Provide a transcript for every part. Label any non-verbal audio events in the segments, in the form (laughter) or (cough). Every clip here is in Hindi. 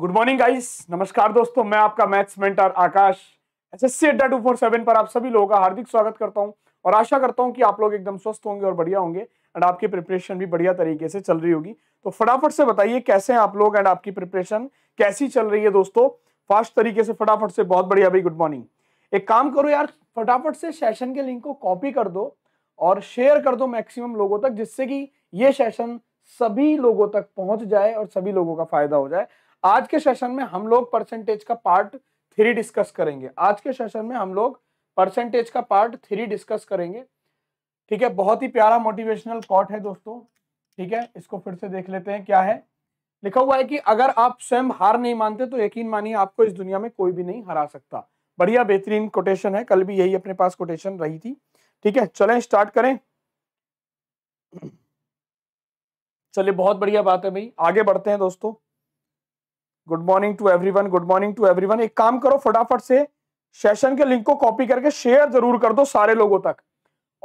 गुड मॉर्निंग गाइस नमस्कार दोस्तों मैं आपका maths mentor Akash S S C Adda two four seven पर आप सभी लोगों का हार्दिक स्वागत करता हूं और आशा करता हूं कि आप लोग एकदम स्वस्थ होंगे और बढ़िया होंगे एंड आपकी प्रिपरेशन भी बढ़िया तरीके से चल रही होगी तो फटाफट से बताइए कैसे हैं आप लोग एंड आपकी प्रिपरेशन कैसी चल रही है दोस्तों फास्ट तरीके से फटाफट से बहुत बढ़िया भाई गुड मॉर्निंग एक काम करो यार फटाफट से सेशन के लिंक को कॉपी कर दो और शेयर कर दो मैक्सिमम लोगों तक जिससे कि ये सेशन सभी लोगों तक पहुंच जाए और सभी लोगों का फायदा हो जाए आज के सेशन में हम लोग परसेंटेज का पार्ट थ्री डिस्कस करेंगे आज के सेशन में हम लोग परसेंटेज का पार्ट थ्री डिस्कस करेंगे ठीक है बहुत ही प्यारा मोटिवेशनल कॉट है दोस्तों ठीक है इसको फिर से देख लेते हैं क्या है लिखा हुआ है कि अगर आप स्वयं हार नहीं मानते तो यकीन मानिए आपको इस दुनिया में कोई भी नहीं हरा सकता बढ़िया बेहतरीन कोटेशन है कल भी यही अपने पास कोटेशन रही थी ठीक है चले स्टार्ट करें चलिए बहुत बढ़िया बात है भाई आगे बढ़ते हैं दोस्तों good morning to everyone good morning to everyone एक काम करो फटाफट से सेशन के लिंक को कॉपी करके शेयर जरूर कर दो सारे लोगों तक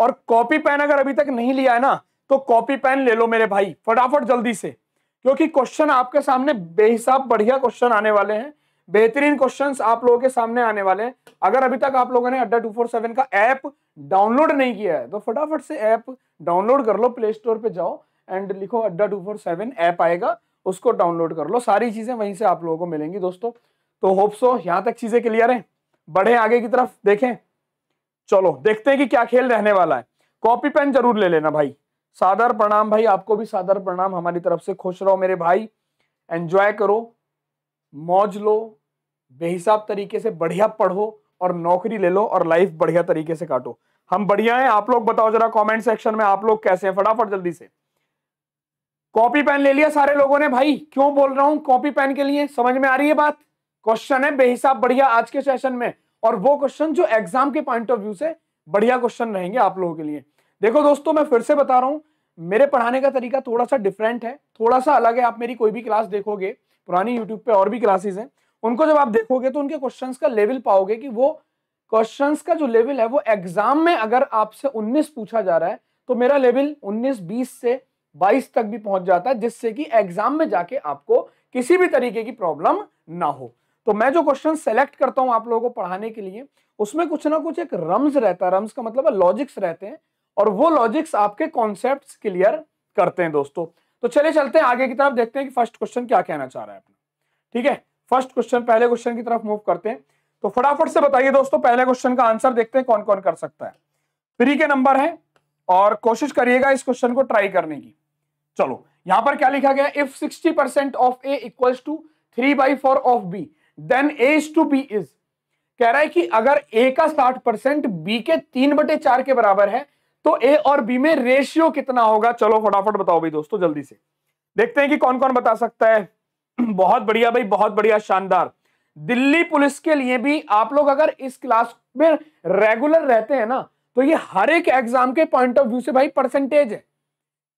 और कॉपी पेन अगर अभी तक नहीं लिया है ना तो कॉपी पेन ले लो मेरे भाई फटाफट जल्दी से क्योंकि क्वेश्चन आपके सामने बेहिसाब बढ़िया क्वेश्चन आने वाले हैं बेहतरीन क्वेश्चन आप लोगों के सामने आने वाले हैं अगर अभी तक आप लोगों ने अड्डा टू फोर सेवन का ऐप डाउनलोड नहीं किया है तो फटाफट से ऐप डाउनलोड कर लो प्ले स्टोर पर जाओ एंड लिखो अड्डा टू फोर सेवन ऐप आएगा उसको डाउनलोड कर लो सारी चीज़ें वहीं से आप लोगों को मिलेंगी दोस्तों तो होप सो तक चीज़ें क्लियर है बढ़े आगे की तरफ देखें चलो देखते हैं कि क्या खेल रहने वाला है कॉपी पेन जरूर ले लेना भाई सादर प्रणाम भाई आपको भी सादर प्रणाम हमारी तरफ से खुश रहो मेरे भाई एंजॉय करो मौज लो बेहिसाब तरीके से बढ़िया पढ़ो और नौकरी ले लो और लाइफ बढ़िया तरीके से काटो हम बढ़िया हैं आप लोग बताओ जरा कमेंट सेक्शन में आप लोग कैसे हैं फटाफट जल्दी से कॉपी पेन ले लिया सारे लोगों ने भाई क्यों बोल रहा हूं कॉपी पेन के लिए समझ में आ रही है बात क्वेश्चन है बेहिसाब बढ़िया आज के सेशन में और वो क्वेश्चन जो एग्जाम के पॉइंट ऑफ व्यू से बढ़िया क्वेश्चन रहेंगे आप लोगों के लिए देखो दोस्तों मैं फिर से बता रहा हूँ मेरे पढ़ाने का तरीका थोड़ा सा डिफरेंट है थोड़ा सा अलग है आप मेरी कोई भी क्लास देखोगे पुरानी यूट्यूब पे और भी क्लासेस हैं उनको जब आप देखोगे तो उनके क्वेश्चन का लेवल पाओगे कि वो क्वेश्चन का जो लेवल है वो एग्जाम में अगर आपसे उन्नीस पूछा जा रहा है तो मेरा लेवल उन्नीस बीस से बाईस तक भी पहुंच जाता है जिससे कि एग्जाम में जाके आपको किसी भी तरीके की प्रॉब्लम ना हो तो मैं जो क्वेश्चन सेलेक्ट करता हूं आप लोगों को पढ़ाने के लिए उसमें कुछ ना कुछ एक रम्स रहता है रम्स का मतलब लॉजिक्स रहते हैं और वो लॉजिक्स आपके कॉन्सेप्ट क्लियर करते हैं दोस्तों तो चले चलते हैं आगे की तरफ देखते हैं कि फर्स्ट क्वेश्चन क्या कहना चाह रहा है अपना ठीक है फर्स्ट क्वेश्चन पहले क्वेश्चन की तरफ मूव करते हैं तो फटाफट से बताइए दोस्तों पहले क्वेश्चन का आंसर देखते हैं कौन कौन कर सकता है फ्री के नंबर है और कोशिश करिएगा इस क्वेश्चन को ट्राई करने की चलो यहां पर क्या लिखा गया if 60 percent of A equal to three by four of B then as to B is कह रहा है कि अगर ए का 60 परसेंट बी के तीन बटे चार के बराबर है तो ए और बी में रेशियो कितना होगा चलो फटाफट बताओ भाई दोस्तों जल्दी से देखते हैं कि कौन कौन बता सकता है (clears throat) बहुत बढ़िया भाई बहुत बढ़िया शानदार दिल्ली पुलिस के लिए भी आप लोग अगर इस क्लास में रेगुलर रहते हैं ना तो ये हर एक एग्जाम के पॉइंट ऑफ व्यू से भाई परसेंटेज है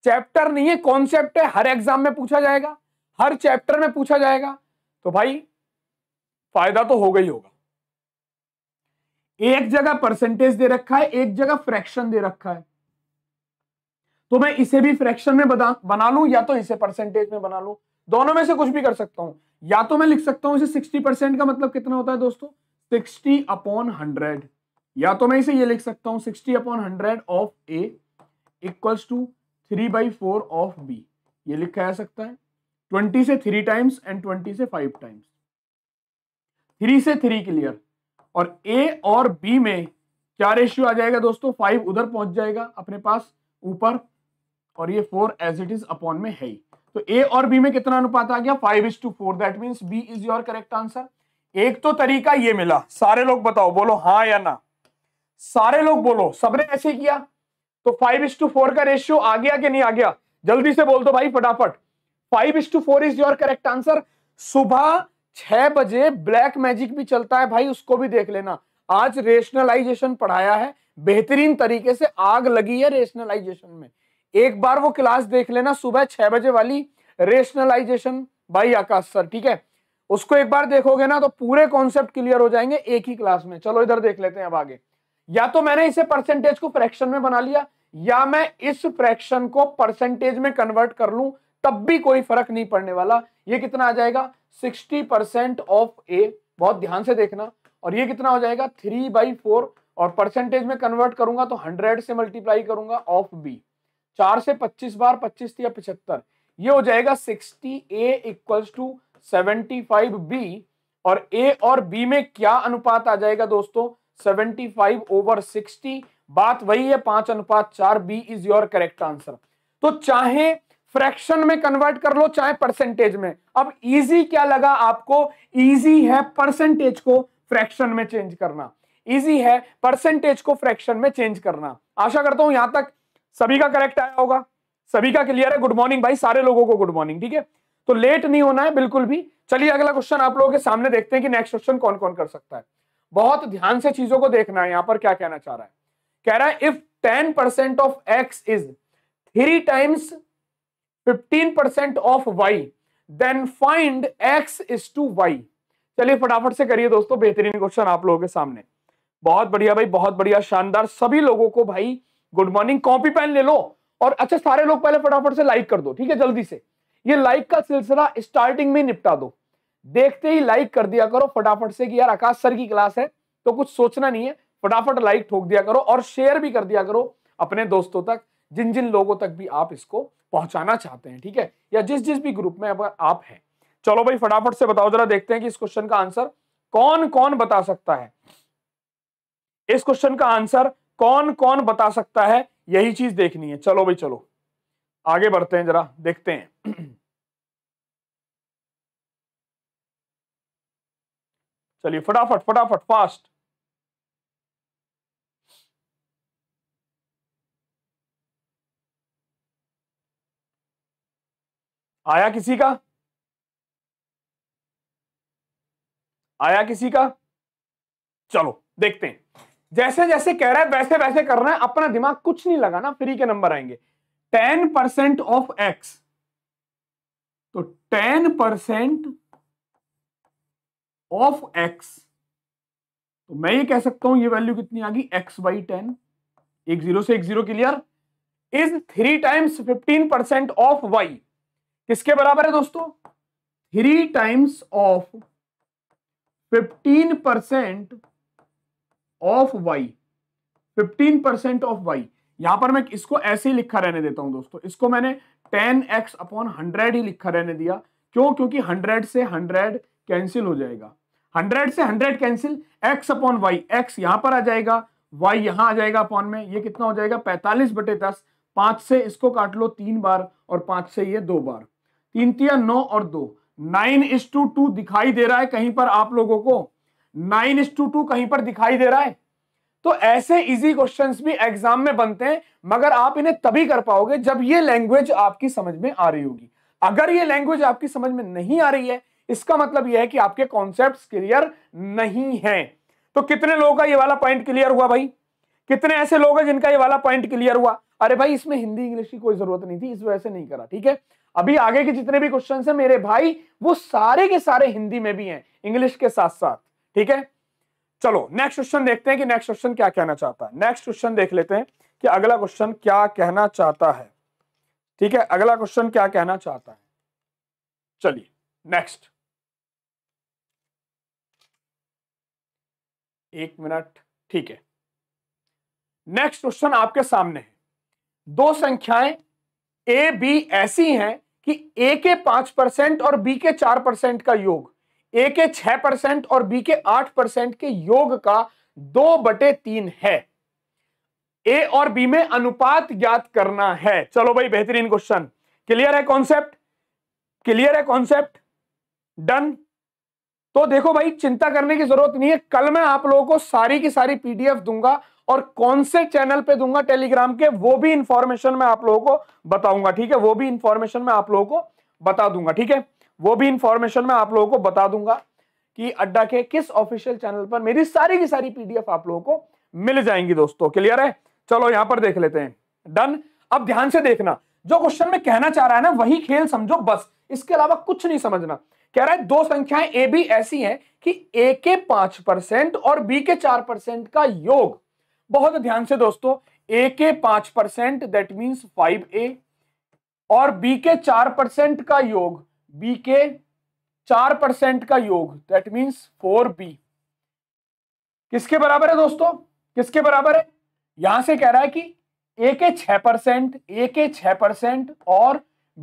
चैप्टर नहीं है कॉन्सेप्ट है हर एग्जाम में पूछा जाएगा हर चैप्टर में पूछा जाएगा तो भाई फायदा तो होगा ही होगा एक जगह परसेंटेज दे रखा है एक जगह फ्रैक्शन दे रखा है तो मैं इसे भी फ्रैक्शन में बना बना लू या तो इसे परसेंटेज में बना लू दोनों में से कुछ भी कर सकता हूं या तो मैं लिख सकता हूं इसे सिक्सटी परसेंट का मतलब कितना होता है दोस्तों सिक्सटी अपॉन हंड्रेड या तो मैं इसे ये लिख सकता हूं sixty upon hundred of A equals to three by four of B ये लिखा जा सकता है ट्वेंटी से थ्री टाइम्स एंड ट्वेंटी से फाइव टाइम्स थ्री से थ्री क्लियर और ए और बी में क्या रेशियो आ जाएगा दोस्तों फाइव उधर पहुंच जाएगा अपने पास ऊपर और ये four as it is upon में है ही तो ए और बी में कितना अनुपात आ गया five is to four that mean B is your correct answer एक तो तरीका ये मिला सारे लोग बताओ बोलो हाँ या ना सारे लोग बोलो सबने ऐसे किया तो फाइव इज टू फोर का रेशियो आ गया कि नहीं आ गया जल्दी से बोल दो भाई फटाफट five is to four is your correct answer सुबह छह बजे ब्लैक मैजिक भी चलता है भाई उसको भी देख लेना आज रेशनलाइजेशन पढ़ाया है बेहतरीन तरीके से आग लगी है रेशनलाइजेशन में एक बार वो क्लास देख लेना सुबह छह बजे वाली रेशनलाइजेशन भाई आकाश सर ठीक है उसको एक बार देखोगे ना तो पूरे कॉन्सेप्ट क्लियर हो जाएंगे एक ही क्लास में चलो इधर देख लेते हैं अब आगे या तो मैंने इसे परसेंटेज को फ्रैक्शन में बना लिया या मैं इस फ्रैक्शन को परसेंटेज में कन्वर्ट कर लूं तब भी कोई फर्क नहीं पड़ने वाला ये कितना आ जाएगा सिक्सटी परसेंट ऑफ ए बहुत ध्यान से देखना और ये कितना हो जाएगा थ्री बाई फोर और परसेंटेज में कन्वर्ट करूंगा तो हंड्रेड से मल्टीप्लाई करूंगा ऑफ बी चार से पच्चीस बार पच्चीस या पिछहत्तर ये हो जाएगा sixty A equals to seventy five B और ए और बी में क्या अनुपात आ जाएगा दोस्तों सेवेंटी फाइव ओवर सिक्सटी बात वही है पांच अनुपात चार B is your correct answer तो चाहे फ्रैक्शन में कन्वर्ट कर लो चाहे परसेंटेज में अब इजी क्या लगा आपको इजी है परसेंटेज को फ्रैक्शन में चेंज करना इजी है परसेंटेज को फ्रैक्शन में चेंज करना आशा करता हूं यहां तक सभी का करेक्ट आया होगा सभी का क्लियर है गुड मॉर्निंग भाई सारे लोगों को गुड मॉर्निंग ठीक है तो लेट नहीं होना है बिल्कुल भी चलिए अगला क्वेश्चन आप लोगों के सामने देखते हैं कि नेक्स्ट क्वेश्चन कौन कौन कर सकता है बहुत ध्यान से चीजों को देखना है यहां पर क्या कहना चाह रहा है कह रहा है if ten percent of X is three times fifteen percent of Y then find X is to Y चलिए फटाफट से करिए दोस्तों बेहतरीन क्वेश्चन आप लोगों के सामने बहुत बढ़िया भाई बहुत बढ़िया शानदार सभी लोगों को भाई गुड मॉर्निंग कॉपी पेन ले लो और अच्छा सारे लोग पहले फटाफट से लाइक कर दो ठीक है जल्दी से ये लाइक का सिलसिला स्टार्टिंग में निपटा दो देखते ही लाइक कर दिया करो फटाफट से कि यार आकाश सर की क्लास है तो कुछ सोचना नहीं है फटाफट लाइक ठोक दिया करो और शेयर भी कर दिया करो अपने दोस्तों तक जिन जिन लोगों तक भी आप इसको पहुंचाना चाहते हैं ठीक है या जिस जिस भी ग्रुप में अगर आप हैं चलो भाई फटाफट से बताओ जरा देखते हैं कि इस क्वेश्चन का आंसर कौन कौन बता सकता है इस क्वेश्चन का आंसर कौन कौन बता सकता है यही चीज देखनी है चलो भाई चलो आगे बढ़ते हैं जरा देखते हैं (clears throat) चलिए फटाफट फटाफट फास्ट आया किसी का आया किसी का चलो देखते हैं जैसे जैसे कह रहा है वैसे वैसे कर रहा है अपना दिमाग कुछ नहीं लगाना फ्री के नंबर आएंगे टेन परसेंट ऑफ एक्स तो टेन परसेंट ऑफ एक्स तो मैं ये कह सकता हूं ये वैल्यू कितनी आ गई एक्स बाई टेन एक जीरो से एक zero clear is three times fifteen percent of Y किसके बराबर है दोस्तों three times of fifteen percent of Y fifteen percent of Y यहां पर मैं इसको ऐसे ही लिखा रहने देता हूं दोस्तों इसको मैंने टेन एक्स अपॉन हंड्रेड ही लिखा रहने दिया क्यों क्योंकि हंड्रेड से हंड्रेड कैंसिल हो जाएगा हंड्रेड से hundred cancel X upon Y X यहां पर आ जाएगा वाई यहां आ जाएगा अपॉन में ये कितना हो जाएगा पैंतालीस बटे दस पांच से इसको काट लो तीन बार और पांच से ये दो बार कीमतियां नौ और दो नाइन इस टू टू दिखाई दे रहा है कहीं पर आप लोगों को नाइन इस टू टू कहीं पर दिखाई दे रहा है तो ऐसे इजी क्वेश्चंस भी एग्जाम में बनते हैं मगर आप इन्हें तभी कर पाओगे जब ये लैंग्वेज आपकी समझ में आ रही होगी अगर ये लैंग्वेज आपकी समझ में नहीं आ रही है इसका मतलब यह है कि आपके कॉन्सेप्ट क्लियर नहीं है तो कितने लोगों का ये वाला पॉइंट क्लियर हुआ भाई कितने ऐसे लोग हैं जिनका ये वाला पॉइंट क्लियर हुआ अरे भाई इसमें हिंदी इंग्लिश की कोई जरूरत नहीं थी इस वजह से नहीं करा ठीक है अभी आगे के जितने भी क्वेश्चन है मेरे भाई वो सारे के सारे हिंदी में भी हैं इंग्लिश के साथ साथ ठीक है चलो नेक्स्ट क्वेश्चन देखते हैं कि नेक्स्ट क्वेश्चन क्या कहना चाहता है नेक्स्ट क्वेश्चन देख लेते हैं कि अगला क्वेश्चन क्या कहना चाहता है ठीक है अगला क्वेश्चन क्या कहना चाहता है चलिए नेक्स्ट एक मिनट ठीक है नेक्स्ट क्वेश्चन आपके सामने है दो संख्याएं ए बी ऐसी हैं कि ए के पांच परसेंट और बी के चार परसेंट का योग ए के छह परसेंट और बी के आठ परसेंट के योग का दो बटे तीन है ए और बी में अनुपात ज्ञात करना है चलो भाई बेहतरीन क्वेश्चन क्लियर है कॉन्सेप्ट क्लियर है कॉन्सेप्ट डन तो देखो भाई चिंता करने की जरूरत नहीं है कल मैं आप लोगों को सारी की सारी पीडीएफ दूंगा और कौन से चैनल पे दूंगा टेलीग्राम के वो भी इंफॉर्मेशन में आप लोगों को बताऊंगा ठीक है वो भी इंफॉर्मेशन में आप लोगों को बता दूंगा ठीक है वो भी इंफॉर्मेशन में आप लोगों को बता दूंगा कि अड्डा के किस ऑफिशियल चैनल पर मेरी सारी की सारी पीडीएफ आप लोगों को मिल जाएंगी दोस्तों क्लियर है चलो यहां पर देख लेते हैं डन अब ध्यान से देखना जो क्वेश्चन में कहना चाह रहा है ना वही खेल समझो बस इसके अलावा कुछ नहीं समझना कह रहा है दो संख्याएं ए बी ऐसी हैं कि ए के पांच परसेंट और बी के चार परसेंट का योग बहुत ध्यान से दोस्तों ए के पांच percent that means five A और बी के चार परसेंट का योग बी के चार परसेंट का योग दैट मीन्स फोर बी किसके बराबर है दोस्तों किसके बराबर है यहां से कह रहा है कि ए के छह परसेंट ए के छह परसेंट और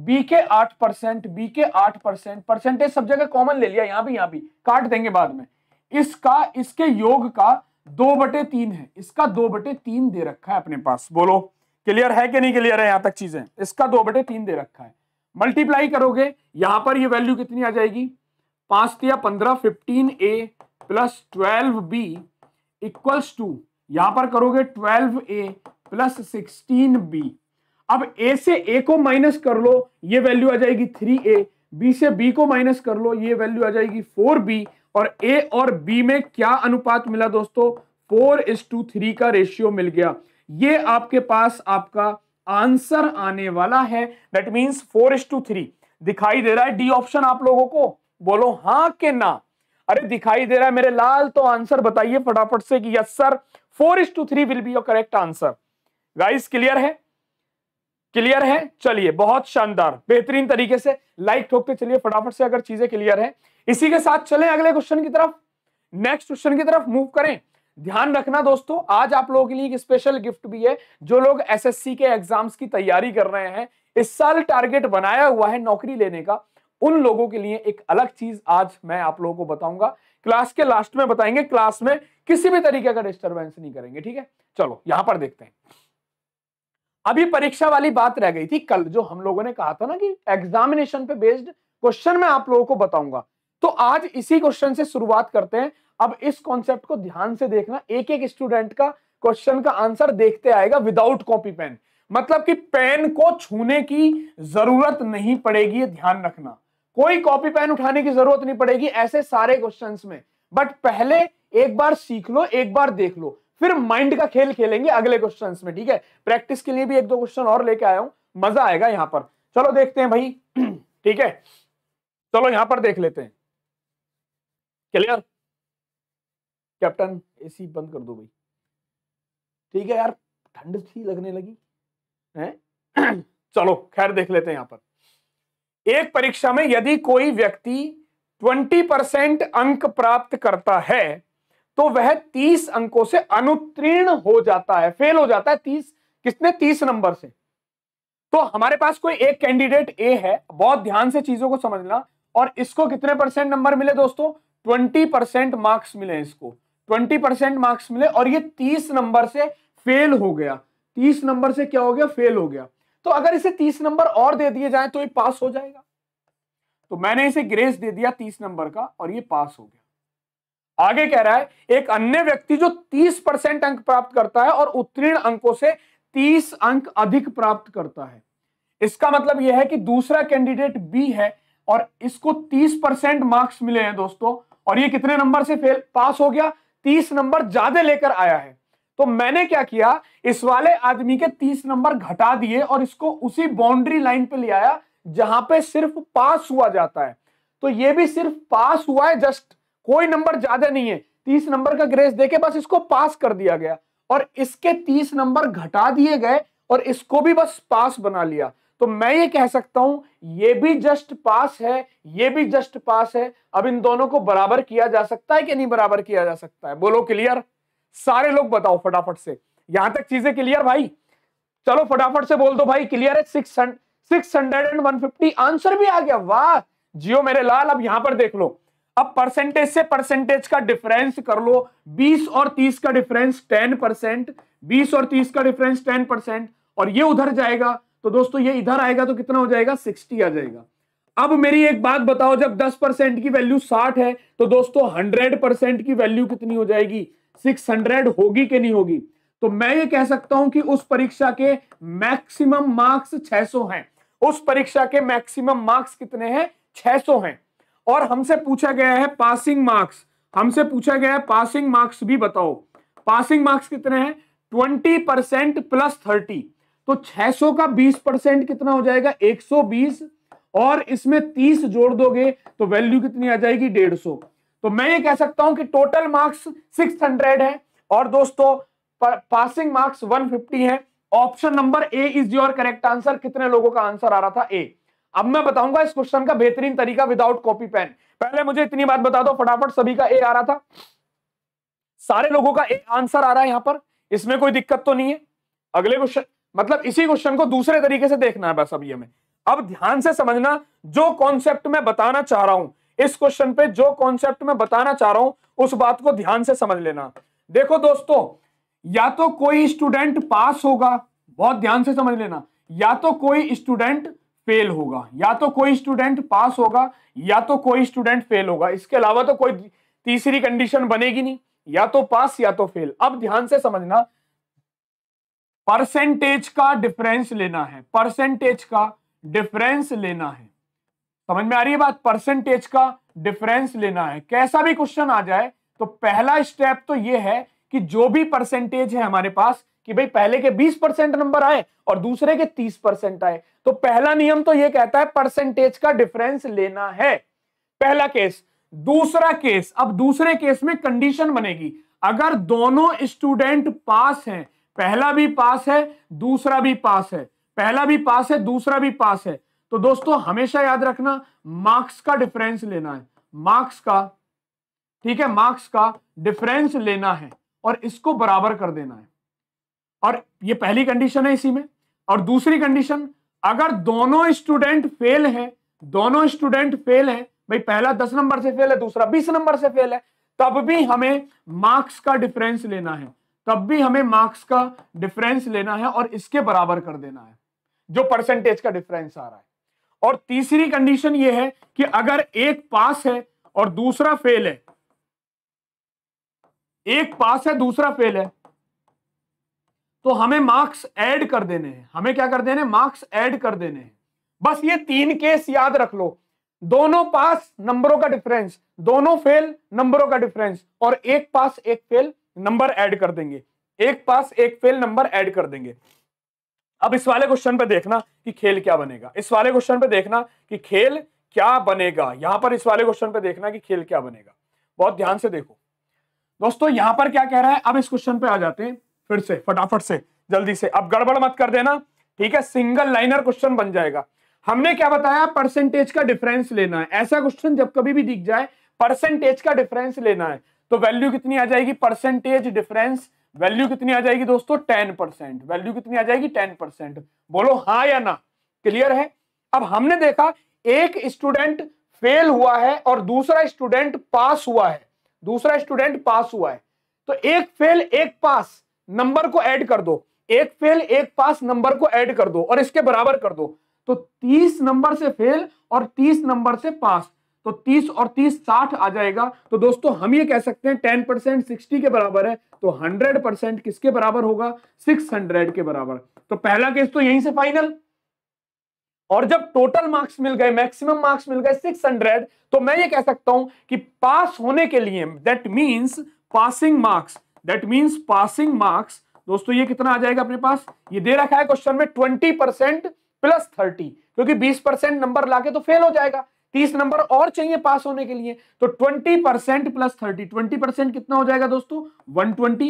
बी के आठ परसेंट बी के आठ परसेंट परसेंटेज सब जगह कॉमन ले लिया यहां भी यहां भी काट देंगे बाद में इसका इसके योग का दो बटे तीन है इसका दो बटे तीन दे रखा है अपने पास बोलो क्लियर है कि नहीं क्लियर है यहां तक चीजें इसका दो बटे तीन दे रखा है मल्टीप्लाई करोगे यहां पर ये वैल्यू कितनी आ जाएगी पांच या पंद्रह fifteen A plus twelve B equals to यहां पर करोगे twelve A plus sixteen B अब ए से ए को माइनस कर लो ये वैल्यू आ जाएगी थ्री ए बी से बी को माइनस कर लो ये वैल्यू आ जाएगी फोर बी और ए और बी में क्या अनुपात मिला दोस्तों फोर इज टू थ्री का रेशियो मिल गया ये आपके पास आपका आंसर आने वाला है that means four is to three दिखाई दे रहा है डी ऑप्शन आप लोगों को बोलो हाँ के ना अरे दिखाई दे रहा है मेरे लाल तो आंसर बताइए फटाफट से कि yes sir four is to three will be your correct answer guys clear है क्लियर है चलिए बहुत शानदार बेहतरीन तरीके से लाइक ठोकते चलिए फटाफट से अगर चीजें क्लियर है इसी के साथ चलें अगले क्वेश्चन की तरफ नेक्स्ट क्वेश्चन की तरफ मूव करें ध्यान रखना दोस्तों आज आप लोगों के लिए एक स्पेशल गिफ्ट भी है जो लोग एसएससी के एग्जाम्स की तैयारी कर रहे हैं इस साल टारगेट बनाया हुआ है नौकरी लेने का उन लोगों के लिए एक अलग चीज आज मैं आप लोगों को बताऊंगा क्लास के लास्ट में बताएंगे क्लास में किसी भी तरीके का डिस्टर्बेंस नहीं करेंगे ठीक है चलो यहां पर देखते हैं अभी परीक्षा वाली बात रह गई थी कल जो हम लोगों ने कहा था ना कि एग्जामिनेशन पे बेस्ड क्वेश्चन में आप लोगों को बताऊंगा तो आज इसी क्वेश्चन से शुरुआत करते हैं अब इस कॉन्सेप्ट को ध्यान से देखना एक एक स्टूडेंट का क्वेश्चन का आंसर देखते आएगा विदाउट कॉपी पेन मतलब कि पेन को छूने की जरूरत नहीं पड़ेगी ये ध्यान रखना कोई कॉपी पेन उठाने की जरूरत नहीं पड़ेगी ऐसे सारे क्वेश्चंस में बट पहले एक बार सीख लो एक बार देख लो फिर माइंड का खेल खेलेंगे अगले क्वेश्चंस में ठीक है प्रैक्टिस के लिए भी एक दो क्वेश्चन और लेके आया हूं मजा आएगा यहां पर चलो देखते हैं भाई (clears throat) ठीक है चलो यहां पर देख लेते हैं क्लियर कैप्टन एसी बंद कर दो भाई ठीक है यार ठंड सी लगने लगी हैं (clears throat) चलो खैर देख लेते हैं यहां पर एक परीक्षा में यदि कोई व्यक्ति 20 परसेंट अंक प्राप्त करता है तो वह 30 अंकों से अनुत्तीर्ण हो जाता है फेल हो जाता है 30 किसने 30 नंबर से तो हमारे पास कोई एक कैंडिडेट ए है बहुत ध्यान से चीजों को समझना और इसको कितने परसेंट नंबर मिले दोस्तों ट्वेंटी परसेंट मार्क्स मिले इसको ट्वेंटी परसेंट मार्क्स मिले और ये तीस नंबर से फेल हो गया तीस नंबर से क्या हो गया फेल हो गया तो अगर इसे तीस नंबर और दे दिए जाए तो ये पास हो जाएगा तो मैंने इसे ग्रेस दे दिया तीस नंबर का और ये पास हो गया आगे कह रहा है एक अन्य व्यक्ति जो तीस परसेंट अंक प्राप्त करता है और उत्तीर्ण अंकों से तीस अंक अधिक प्राप्त करता है इसका मतलब यह है कि दूसरा कैंडिडेट बी है और इसको तीस परसेंट मार्क्स मिले हैं दोस्तों और ये कितने नंबर से फेल पास हो गया तीस नंबर ज्यादा लेकर आया है तो मैंने क्या किया इस वाले आदमी के तीस नंबर घटा दिए और इसको उसी बाउंड्री लाइन पे ले आया जहां पे सिर्फ पास हुआ जाता है तो ये भी सिर्फ पास हुआ है जस्ट कोई नंबर ज्यादा नहीं है तीस नंबर का ग्रेस देके बस इसको पास कर दिया गया और इसके तीस नंबर घटा दिए गए और इसको भी बस पास बना लिया तो मैं ये कह सकता हूं ये भी जस्ट पास है ये भी जस्ट पास है अब इन दोनों को बराबर किया जा सकता है कि नहीं बराबर किया जा सकता है बोलो क्लियर सारे लोग बताओ फटाफट से यहां तक चीजें क्लियर भाई चलो फटाफट से बोल दो भाई क्लियर है six six hundred and one fifty answer भी आ गया वाह जियो मेरे लाल अब यहां पर देख लो अब परसेंटेज से परसेंटेज का डिफरेंस कर लो बीस और तीस का डिफरेंस टेन परसेंट बीस और तीस का डिफरेंस टेन परसेंट और ये उधर जाएगा तो दोस्तों ये इधर आएगा तो कितना हो जाएगा सिक्सटी आ जाएगा अब मेरी एक बात बताओ जब 10 परसेंट की वैल्यू 60 है तो दोस्तों 100 परसेंट की वैल्यू कितनी हो जाएगी 600 होगी कि नहीं होगी तो मैं ये कह सकता हूं कि उस परीक्षा के मैक्सिमम मार्क्स 600 हैं उस परीक्षा के मैक्सिमम मार्क्स कितने हैं 600 हैं और हमसे पूछा गया है पासिंग मार्क्स हमसे पूछा गया है पासिंग मार्क्स भी बताओ पासिंग मार्क्स कितने हैं ट्वेंटी परसेंट प्लस थर्टी तो 600 का 20 परसेंट कितना हो जाएगा 120 और इसमें 30 जोड़ दोगे तो वैल्यू कितनी आ जाएगी 150 तो मैं ये कह सकता हूं कि टोटल मार्क्स 600 है और दोस्तों पासिंग मार्क्स 150 है option number A is your correct answer कितने लोगों का आंसर आ रहा था ए अब मैं बताऊंगा इस क्वेश्चन का बेहतरीन तरीका विदाउट कॉपी पेन पहले मुझे इतनी बात बता दो फटाफट सभी का ए आ रहा था सारे लोगों का ए आंसर आ रहा है यहां पर इसमें कोई दिक्कत तो नहीं है अगले क्वेश्चन मतलब इसी क्वेश्चन को दूसरे तरीके से देखना है बस अभी हमें अब ध्यान से समझना जो कॉन्सेप्ट मैं बताना चाह रहा हूं इस क्वेश्चन पे जो कॉन्सेप्ट मैं बताना चाह रहा हूं उस बात को ध्यान से समझ लेना देखो दोस्तों या तो कोई स्टूडेंट पास होगा बहुत ध्यान से समझ लेना या तो कोई स्टूडेंट फेल होगा या तो कोई स्टूडेंट पास होगा या तो कोई स्टूडेंट फेल होगा इसके अलावा तो कोई तीसरी कंडीशन बनेगी नहीं या तो पास या तो फेल अब ध्यान से समझना परसेंटेज का डिफरेंस लेना है परसेंटेज का डिफरेंस लेना है समझ में आ रही है बात परसेंटेज का डिफरेंस लेना है कैसा भी क्वेश्चन आ जाए तो पहला स्टेप तो ये है कि जो भी परसेंटेज है हमारे पास कि भाई पहले के 20 परसेंट नंबर आए और दूसरे के 30 परसेंट आए तो पहला नियम तो ये कहता है परसेंटेज का डिफरेंस लेना है पहला केस दूसरा केस अब दूसरे केस में कंडीशन बनेगी अगर दोनों स्टूडेंट पास हैं पहला भी पास है दूसरा भी पास है पहला भी पास है दूसरा भी पास है तो दोस्तों हमेशा याद रखना मार्क्स का डिफरेंस लेना है मार्क्स का ठीक है मार्क्स का डिफरेंस लेना है और इसको बराबर कर देना है और ये पहली कंडीशन है इसी में और दूसरी कंडीशन अगर दोनों स्टूडेंट फेल हैं दोनों स्टूडेंट फेल हैं भाई पहला दस नंबर से फेल है दूसरा बीस नंबर से फेल है तब भी हमें मार्क्स का डिफरेंस लेना है तब भी हमें मार्क्स का डिफरेंस लेना है और इसके बराबर कर देना है जो परसेंटेज का डिफरेंस आ रहा है और तीसरी कंडीशन यह है कि अगर एक पास है और दूसरा फेल है एक पास है दूसरा फेल है तो हमें मार्क्स ऐड कर देने हैं हमें क्या कर देने मार्क्स ऐड कर देने हैं बस ये तीन केस याद रख लो दोनों पास नंबरों का डिफरेंस दोनों फेल नंबरों का डिफरेंस और एक पास एक फेल नंबर ऐड कर देंगे एक पास एक फेल नंबर ऐड कर देंगे अब इस वाले क्वेश्चन पे देखना कि खेल क्या बनेगा इस वाले क्वेश्चन पे देखना कि खेल क्या बनेगा यहां पर इस वाले क्वेश्चन पे देखना कि खेल क्या बनेगा बहुत ध्यान से देखो दोस्तों यहां पर क्या कह रहा है अब इस क्वेश्चन पे आ जाते हैं फिर से फटाफट से जल्दी से अब गड़बड़ मत कर देना ठीक है सिंगल लाइनर क्वेश्चन बन जाएगा हमने क्या बताया परसेंटेज का डिफरेंस लेना है ऐसा क्वेश्चन जब कभी भी दिख जाए परसेंटेज का डिफरेंस लेना है तो वैल्यू कितनी आ जाएगी परसेंटेज डिफरेंस वैल्यू कितनी आ जाएगी दोस्तों टेन परसेंट वैल्यू कितनी आ जाएगी टेन परसेंट बोलो हाँ या ना क्लियर है अब हमने देखा एक स्टूडेंट फेल हुआ है और दूसरा स्टूडेंट पास हुआ है दूसरा स्टूडेंट पास हुआ है तो एक फेल एक पास नंबर को ऐड कर दो एक फेल एक पास नंबर को ऐड कर दो और इसके बराबर कर दो तो 30 नंबर से फेल और 30 नंबर से पास तो 30 और 30 60 आ जाएगा तो दोस्तों हम ये कह सकते हैं 10 परसेंट सिक्सटी के बराबर है तो 100 परसेंट किसके बराबर होगा 600 के बराबर तो पहला केस तो यहीं से फाइनल और जब टोटल मार्क्स मिल गए मैक्सिमम मार्क्स मिल गए 600 तो मैं ये कह सकता हूं कि पास होने के लिए that means passing marks that means passing marks दोस्तों ये कितना आ जाएगा अपने पास ये दे रखा है क्वेश्चन में ट्वेंटी परसेंट प्लस थर्टी क्योंकि 20 परसेंट नंबर लाके तो फेल हो जाएगा तीस नंबर और चाहिए पास होने के लिए तो twenty percent plus thirty twenty percent कितना हो जाएगा दोस्तों वन ट्वेंटी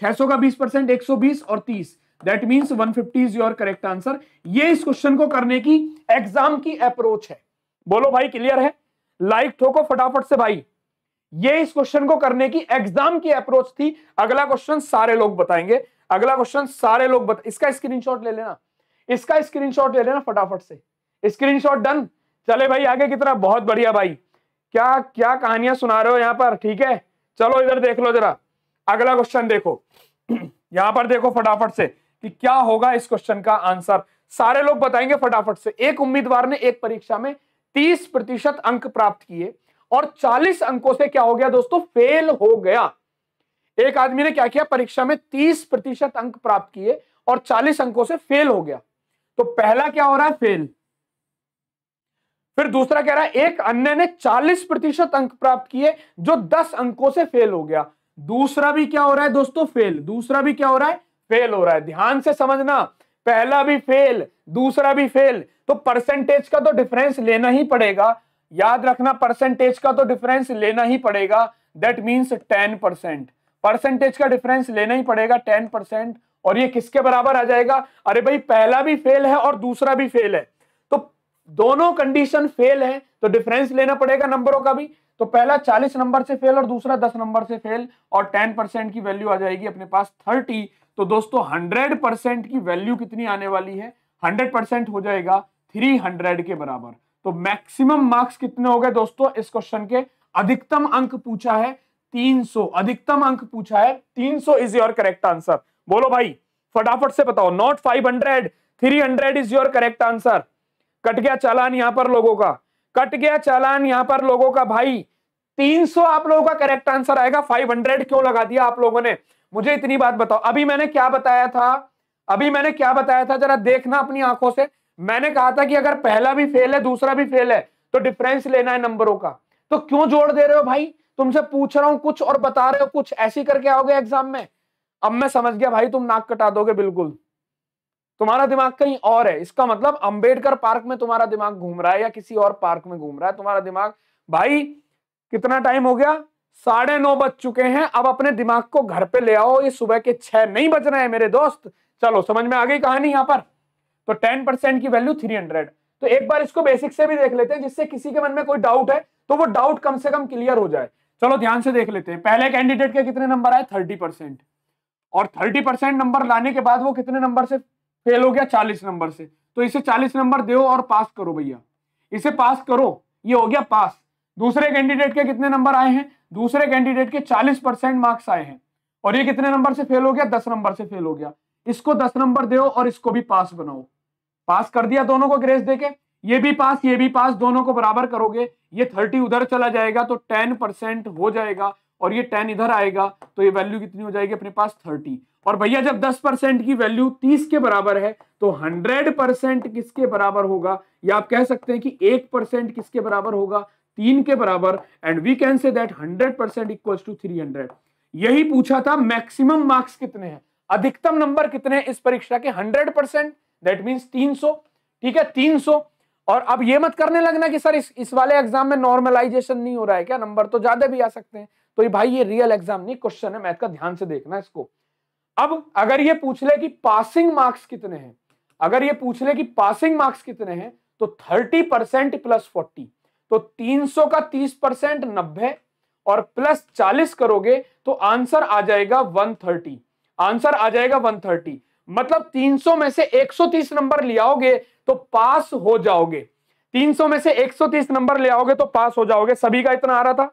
छह सौ का बीस परसेंट एक सौ बीस और तीस that means one fifty is your correct answer ये इस क्वेश्चन को करने की एग्जाम की अप्रोच है बोलो भाई क्लियर है लाइक ठोको फटाफट से भाई ये इस क्वेश्चन को करने की एग्जाम की अप्रोच थी अगला क्वेश्चन सारे लोग बताएंगे अगला क्वेश्चन सारे लोग बता इसका स्क्रीनशॉट ले लेना इसका स्क्रीनशॉट ले लेना फटाफट से स्क्रीनशॉट डन चले भाई आगे की बहुत बढ़िया भाई क्या क्या कहानियां सुना रहे हो यहाँ पर ठीक है चलो इधर देख लो जरा अगला क्वेश्चन देखो (clears throat) यहां पर देखो फटाफट से कि क्या होगा इस क्वेश्चन का आंसर सारे लोग बताएंगे फटाफट से एक उम्मीदवार ने एक परीक्षा में तीस प्रतिशत अंक प्राप्त किए और चालीस अंकों से क्या हो गया दोस्तों फेल हो गया एक आदमी ने क्या किया परीक्षा में तीस प्रतिशत अंक प्राप्त किए और चालीस अंकों से फेल हो गया तो पहला क्या हो रहा है फेल फिर दूसरा कह रहा है एक अन्य ने 40 प्रतिशत अंक प्राप्त किए जो 10 अंकों से फेल हो गया दूसरा भी क्या हो रहा है दोस्तों फेल दूसरा भी क्या हो रहा है फेल हो रहा है ध्यान से समझना पहला भी फेल दूसरा भी फेल तो परसेंटेज का तो डिफरेंस लेना ही पड़ेगा याद रखना परसेंटेज का तो डिफरेंस लेना ही पड़ेगा that means ten percent percentage का डिफरेंस लेना ही पड़ेगा टेन परसेंट और ये किसके बराबर आ जाएगा अरे भाई पहला भी फेल है और दूसरा भी फेल है दोनों कंडीशन फेल है तो डिफरेंस लेना पड़ेगा नंबरों का भी तो पहला 40 नंबर से फेल और दूसरा 10 नंबर से फेल और 10 परसेंट की वैल्यू आ जाएगी अपने पास 30 तो दोस्तों 100 परसेंट की वैल्यू कितनी आने वाली है हंड्रेड परसेंट हो जाएगा 300 के बराबर तो मैक्सिमम मार्क्स कितने हो गए दोस्तों इस क्वेश्चन के अधिकतम अंक पूछा है 300 अधिकतम अंक पूछा है 300 इज योर करेक्ट आंसर बोलो भाई फटाफट से बताओ not 500 300 is your correct answer cut गया चालान यहां पर लोगों का कट गया चालान यहां पर लोगों का भाई 300 आप लोगों का करेक्ट आंसर आएगा 500 क्यों लगा दिया आप लोगों ने मुझे इतनी बात बताओ अभी मैंने क्या बताया था अभी मैंने क्या बताया था जरा देखना अपनी आंखों से मैंने कहा था कि अगर पहला भी फेल है दूसरा भी फेल है तो डिफरेंस लेना है नंबरों का तो क्यों जोड़ दे रहे हो भाई तुमसे पूछ रहा हूं कुछ और बता रहे हो कुछ ऐसी करके आओगे एग्जाम में अब मैं समझ गया भाई तुम नाक कटा दोगे बिल्कुल तुम्हारा दिमाग कहीं और है इसका मतलब अंबेडकर पार्क में तुम्हारा दिमाग घूम रहा है या किसी और पार्क में घूम रहा है तुम्हारा दिमाग भाई कितना टाइम हो गया साढ़े नौ बज चुके हैं अब अपने दिमाग को घर पे ले आओ ये सुबह के छह नहीं बज रहे हैं मेरे दोस्त चलो समझ में आ गई कहानी यहाँ पर तो टेन परसेंट की वैल्यू थ्री हंड्रेड तो एक बार इसको बेसिक से भी देख लेते हैं जिससे किसी के मन में कोई डाउट है तो वो डाउट कम से कम क्लियर हो जाए चलो ध्यान से देख लेते हैं पहले कैंडिडेट के कितने नंबर आए थर्टी परसेंट और थर्टी परसेंट नंबर लाने के बाद वो कितने नंबर से फेल हो गया चालीस नंबर से तो इसे चालीस नंबर दो और पास करो भैया इसे पास करो ये हो गया पास दूसरे कैंडिडेट के कितने नंबर आए हैं दूसरे कैंडिडेट के चालीस परसेंट मार्क्स आए हैं और ये कितने नंबर से फेल हो गया दस नंबर से फेल हो गया इसको दस नंबर दो और इसको भी पास बनाओ पास कर दिया दोनों को ग्रेस देके ये भी पास ये भी पास दोनों को बराबर करोगे ये थर्टी उधर चला जाएगा तो टेन परसेंट हो जाएगा और ये टेन इधर आएगा तो ये वैल्यू कितनी हो जाएगी अपने पास थर्टी और भैया जब 10 परसेंट की वैल्यू 30 के बराबर है तो 100 परसेंट किसके बराबर होगा या आप कह सकते हैं कि एक परसेंट किसके बराबर होगा तीन के बराबर and we can say that 100 percent equals to 300 यही पूछा था मैक्सिमम मार्क्स कितने हैं अधिकतम नंबर कितने हैं इस परीक्षा के हंड्रेड परसेंट दैट मीन ठीक है तीन और अब ये मत करने लगना कि सर इस इस वाले एग्जाम में नॉर्मलाइजेशन नहीं हो रहा है क्या नंबर तो ज्यादा भी आ सकते हैं तो ये भाई ये रियल एग्जाम नहीं क्वेश्चन है मैथ का ध्यान से देखना इसको अब अगर ये पूछ ले कि पासिंग मार्क्स कितने हैं अगर ये पूछ ले कि पासिंग मार्क्स कितने हैं तो थर्टी परसेंट प्लस फोर्टी तो तीन सौ का तीस परसेंट नब्बे और प्लस चालीस करोगे तो आंसर आ जाएगा वन थर्टी आंसर आ जाएगा वन थर्टी मतलब तीन सौ में से एक सौ तीस नंबर ले आओगे तो पास हो जाओगे तीन सौ में से एक सौ तीस नंबर ले आओगे तो पास हो जाओगे सभी का इतना आ रहा था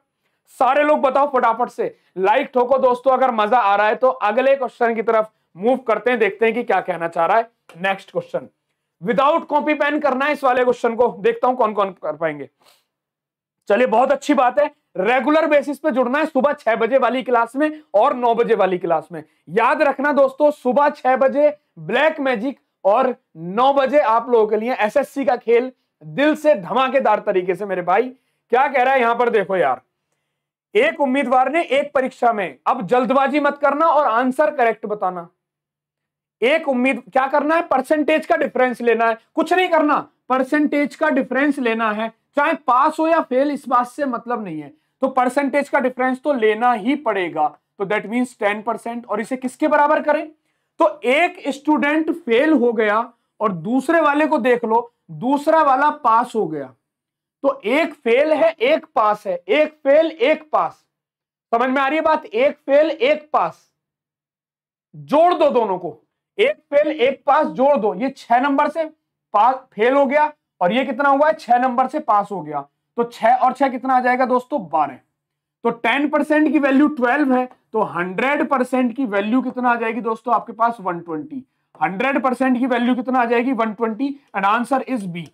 सारे लोग बताओ फटाफट से लाइक ठोको दोस्तों अगर मजा आ रहा है तो अगले क्वेश्चन की तरफ मूव करते हैं देखते हैं कि क्या कहना चाह रहा है next question without copy pen करना है इस वाले क्वेश्चन को देखता हूं कौन कौन कर पाएंगे चलिए बहुत अच्छी बात है रेगुलर बेसिस पे जुड़ना है सुबह छह बजे वाली क्लास में और नौ बजे वाली क्लास में याद रखना दोस्तों सुबह छह बजे ब्लैक मैजिक और नौ बजे आप लोगों के लिए एसएससी का खेल दिल से धमाकेदार तरीके से मेरे भाई क्या कह रहा है यहां पर देखो यार एक उम्मीदवार ने एक परीक्षा में अब जल्दबाजी मत करना और आंसर करेक्ट बताना एक उम्मीद क्या करना है परसेंटेज का डिफरेंस लेना है कुछ नहीं करना परसेंटेज का डिफरेंस लेना है चाहे पास हो या फेल इस बात से मतलब नहीं है तो परसेंटेज का डिफरेंस तो लेना ही पड़ेगा तो दैट मीन्स टेन परसेंट और इसे किसके बराबर करें तो एक स्टूडेंट फेल हो गया और दूसरे वाले को देख लो दूसरा वाला पास हो गया तो एक फेल है एक पास है एक फेल एक पास समझ में आ रही है बात एक फेल एक पास जोड़ दो दोनों को एक फेल एक पास जोड़ दो ये छह नंबर से पास फेल हो गया और ये कितना हुआ है छह नंबर से पास हो गया तो छह और छह कितना आ जाएगा दोस्तों बारह तो टेन परसेंट की वैल्यू ट्वेल्व है तो हंड्रेड परसेंट की वैल्यू कितना आ जाएगी दोस्तों आपके पास वन ट्वेंटी हंड्रेड परसेंट की वैल्यू कितना आ जाएगी one twenty and answer is B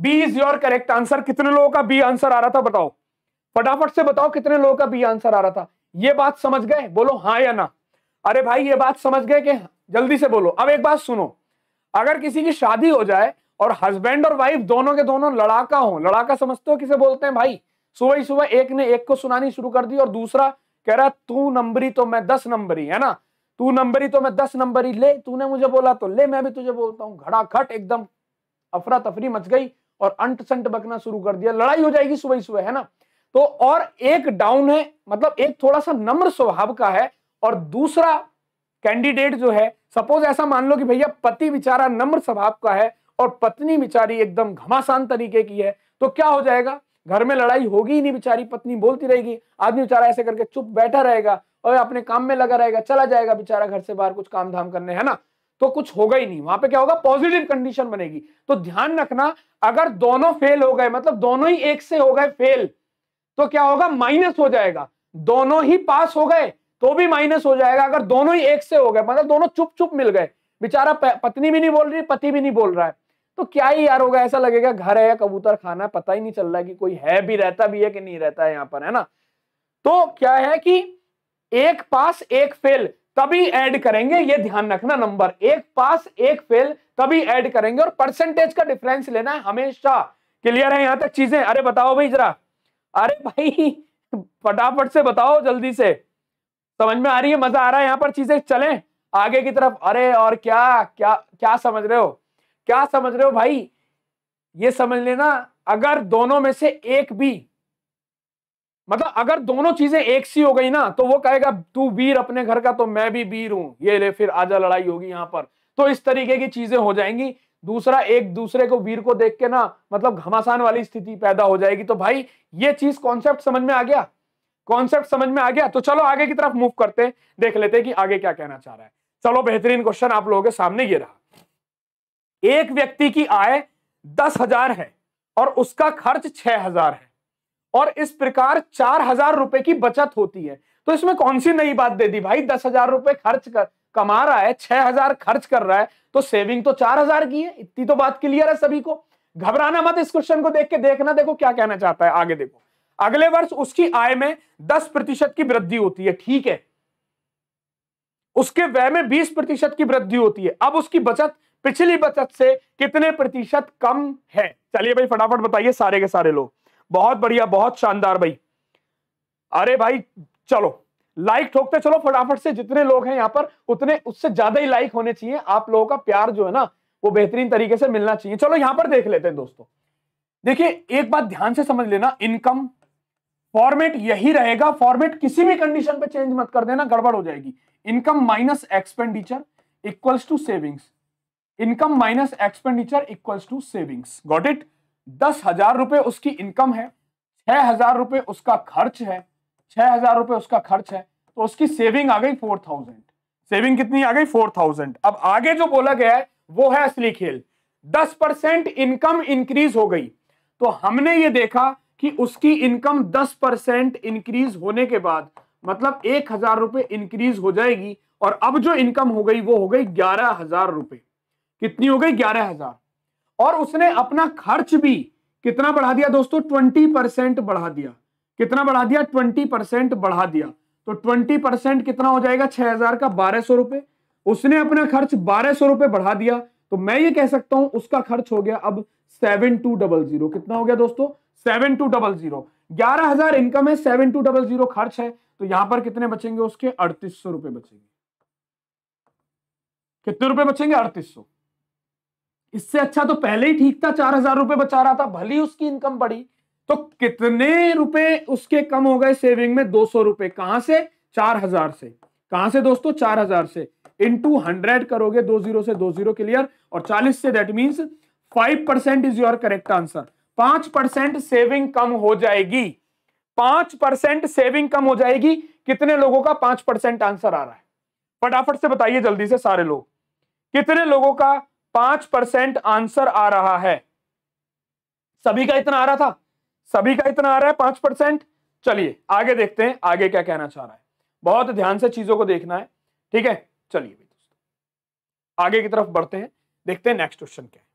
B is your correct answer कितने लोगों का बी आंसर आ रहा था बताओ फटाफट से बताओ कितने लोगों का बी आंसर आ रहा था ये बात समझ गए बोलो हाँ या ना अरे भाई ये बात समझ गए कि जल्दी से बोलो अब एक बात सुनो अगर किसी की शादी हो जाए और हस्बैंड और वाइफ दोनों के दोनों लड़ाका हो लड़ाका समझते हो किसे बोलते हैं भाई सुबह ही सुबह एक ने एक को सुनानी शुरू कर दी और दूसरा कह रहा तू नंबरी तो मैं दस नंबरी है ना तू नंबरी तो मैं दस नंबरी ले तूने मुझे बोला तो ले मैं भी तुझे बोलता हूँ घट एकदम अफरा तफरी मच गई और अंट संट बकना शुरू कर दिया लड़ाई हो जाएगी सुबह सुबह है ना तो और एक डाउन है मतलब एक थोड़ा सा नम्र स्वभाव का है और दूसरा कैंडिडेट जो है सपोज ऐसा मान लो कि भैया पति बेचारा नम्र स्वभाव का है और पत्नी बेचारी एकदम घमासान तरीके की है तो क्या हो जाएगा घर में लड़ाई होगी ही नहीं बेचारी पत्नी बोलती रहेगी आदमी बेचारा ऐसे करके चुप बैठा रहेगा और अपने काम में लगा रहेगा चला जाएगा बेचारा घर से बाहर कुछ काम धाम करने है ना तो कुछ होगा ही नहीं वहां पे क्या होगा पॉजिटिव कंडीशन बनेगी तो ध्यान रखना अगर दोनों फेल हो गए मतलब दोनों ही एक से हो गए फेल तो क्या होगा माइनस हो जाएगा दोनों ही पास हो गए तो भी माइनस हो जाएगा अगर दोनों ही एक से हो गए मतलब दोनों चुप चुप मिल गए बेचारा पत्नी भी नहीं बोल रही पति भी नहीं बोल रहा है तो क्या ही यार होगा ऐसा लगेगा घर है या कबूतर खाना है पता ही नहीं चल रहा है कि कोई है भी रहता भी है कि नहीं रहता है यहां पर है ना तो क्या है कि एक पास एक फेल तभी ऐड करेंगे ये ध्यान रखना नंबर एक पास एक फेल तभी ऐड करेंगे और परसेंटेज का डिफरेंस लेना है हमेशा क्लियर है यहां तक चीजें अरे बताओ भाई जरा अरे भाई फटाफट से बताओ जल्दी से समझ में आ रही है मजा आ रहा है यहाँ पर चीजें चले आगे की तरफ अरे और क्या क्या क्या समझ रहे हो क्या समझ रहे हो भाई ये समझ लेना अगर दोनों में से एक भी मतलब अगर दोनों चीजें एक सी हो गई ना तो वो कहेगा तू वीर अपने घर का तो मैं भी वीर हूं ये ले फिर आजा लड़ाई होगी यहाँ पर तो इस तरीके की चीजें हो जाएंगी दूसरा एक दूसरे को वीर को देख के ना मतलब घमासान वाली स्थिति पैदा हो जाएगी तो भाई ये चीज कॉन्सेप्ट समझ में आ गया कॉन्सेप्ट समझ में आ गया तो चलो आगे की तरफ मूव करते हैं देख लेते हैं कि आगे क्या कहना चाह रहा है चलो बेहतरीन क्वेश्चन आप लोगों के सामने ये रहा एक व्यक्ति की आय दस हजार है और उसका खर्च छह हजार है और इस प्रकार चार हजार रुपए की बचत होती है तो इसमें कौन सी नई बात दे दी भाई दस हजार रुपए खर्च कर कमा रहा है छह हजार खर्च कर रहा है तो सेविंग तो चार हजार की है इतनी तो बात क्लियर है सभी को घबराना मत इस क्वेश्चन को देख के देखना देखो क्या कहना चाहता है आगे देखो अगले वर्ष उसकी आय में दस प्रतिशत की वृद्धि होती है ठीक है उसके व्यय में बीस प्रतिशत की वृद्धि होती है अब उसकी बचत पिछली बचत से कितने प्रतिशत कम है चलिए भाई फटाफट बताइए सारे के सारे लोग बहुत बढ़िया बहुत शानदार भाई अरे भाई चलो लाइक ठोकते चलो फटाफट से जितने लोग हैं यहाँ पर उतने उससे ज्यादा ही लाइक होने चाहिए आप लोगों का प्यार जो है ना वो बेहतरीन तरीके से मिलना चाहिए चलो यहां पर देख लेते हैं दोस्तों देखिए एक बात ध्यान से समझ लेना इनकम फॉर्मेट यही रहेगा फॉर्मेट किसी भी कंडीशन पे चेंज मत कर देना गड़बड़ हो जाएगी income minus expenditure equals to savings income minus expenditure equals to savings got it दस हजार रुपए उसकी इनकम है छह हजार रुपए उसका खर्च है छह हजार रुपये उसका खर्च है तो उसकी सेविंग आ गई फोर थाउजेंड सेविंग कितनी आ गई फोर थाउजेंड अब आगे जो बोला गया है वो है असली खेल दस परसेंट इनकम इंक्रीज हो गई तो हमने ये देखा कि उसकी इनकम दस परसेंट इंक्रीज होने के बाद मतलब एक हजार रुपए इंक्रीज हो जाएगी और अब जो इनकम हो गई वो हो गई ग्यारह हजार रुपये कितनी हो गई ग्यारह हजार और उसने अपना खर्च भी कितना बढ़ा दिया दोस्तों ट्वेंटी परसेंट बढ़ा दिया कितना बढ़ा दिया ट्वेंटी परसेंट बढ़ा दिया तो ट्वेंटी परसेंट कितना हो जाएगा छह हजार का बारह सौ रुपए उसने अपना खर्च बारह सौ रुपए बढ़ा दिया तो मैं ये कह सकता हूं उसका खर्च हो गया अब सेवन टू डबल जीरो कितना हो गया दोस्तों सेवन टू डबल जीरो ग्यारह हजार इनकम है सेवन टू डबल जीरो खर्च है तो यहां पर कितने बचेंगे उसके अड़तीस सौ रुपए बचेंगे कितने रुपए बचेंगे अड़तीस सौ इससे अच्छा तो पहले ही ठीक था चार हजार रुपए बचा रहा था भली उसकी इनकम बढ़ी तो कितने रुपए उसके कम हो गए सेविंग में दो सौ रुपए कहां से चार हजार से कहां से दोस्तों चार हजार से इंटू हंड्रेड करोगे दो जीरो से दो जीरो क्लियर और चालीस से that means five percent is your correct answer पांच परसेंट सेविंग कम हो जाएगी पांच परसेंट सेविंग कम हो जाएगी कितने लोगों का पांच परसेंट आंसर आ रहा है फटाफट से बताइए जल्दी से सारे लोग कितने लोगों का पांच परसेंट आंसर आ रहा है सभी का इतना आ रहा था सभी का इतना आ रहा है पांच परसेंट चलिए आगे देखते हैं आगे क्या कहना चाह रहा है बहुत ध्यान से चीजों को देखना है ठीक है चलिए दोस्तों आगे की तरफ बढ़ते हैं देखते हैं नेक्स्ट क्वेश्चन क्या है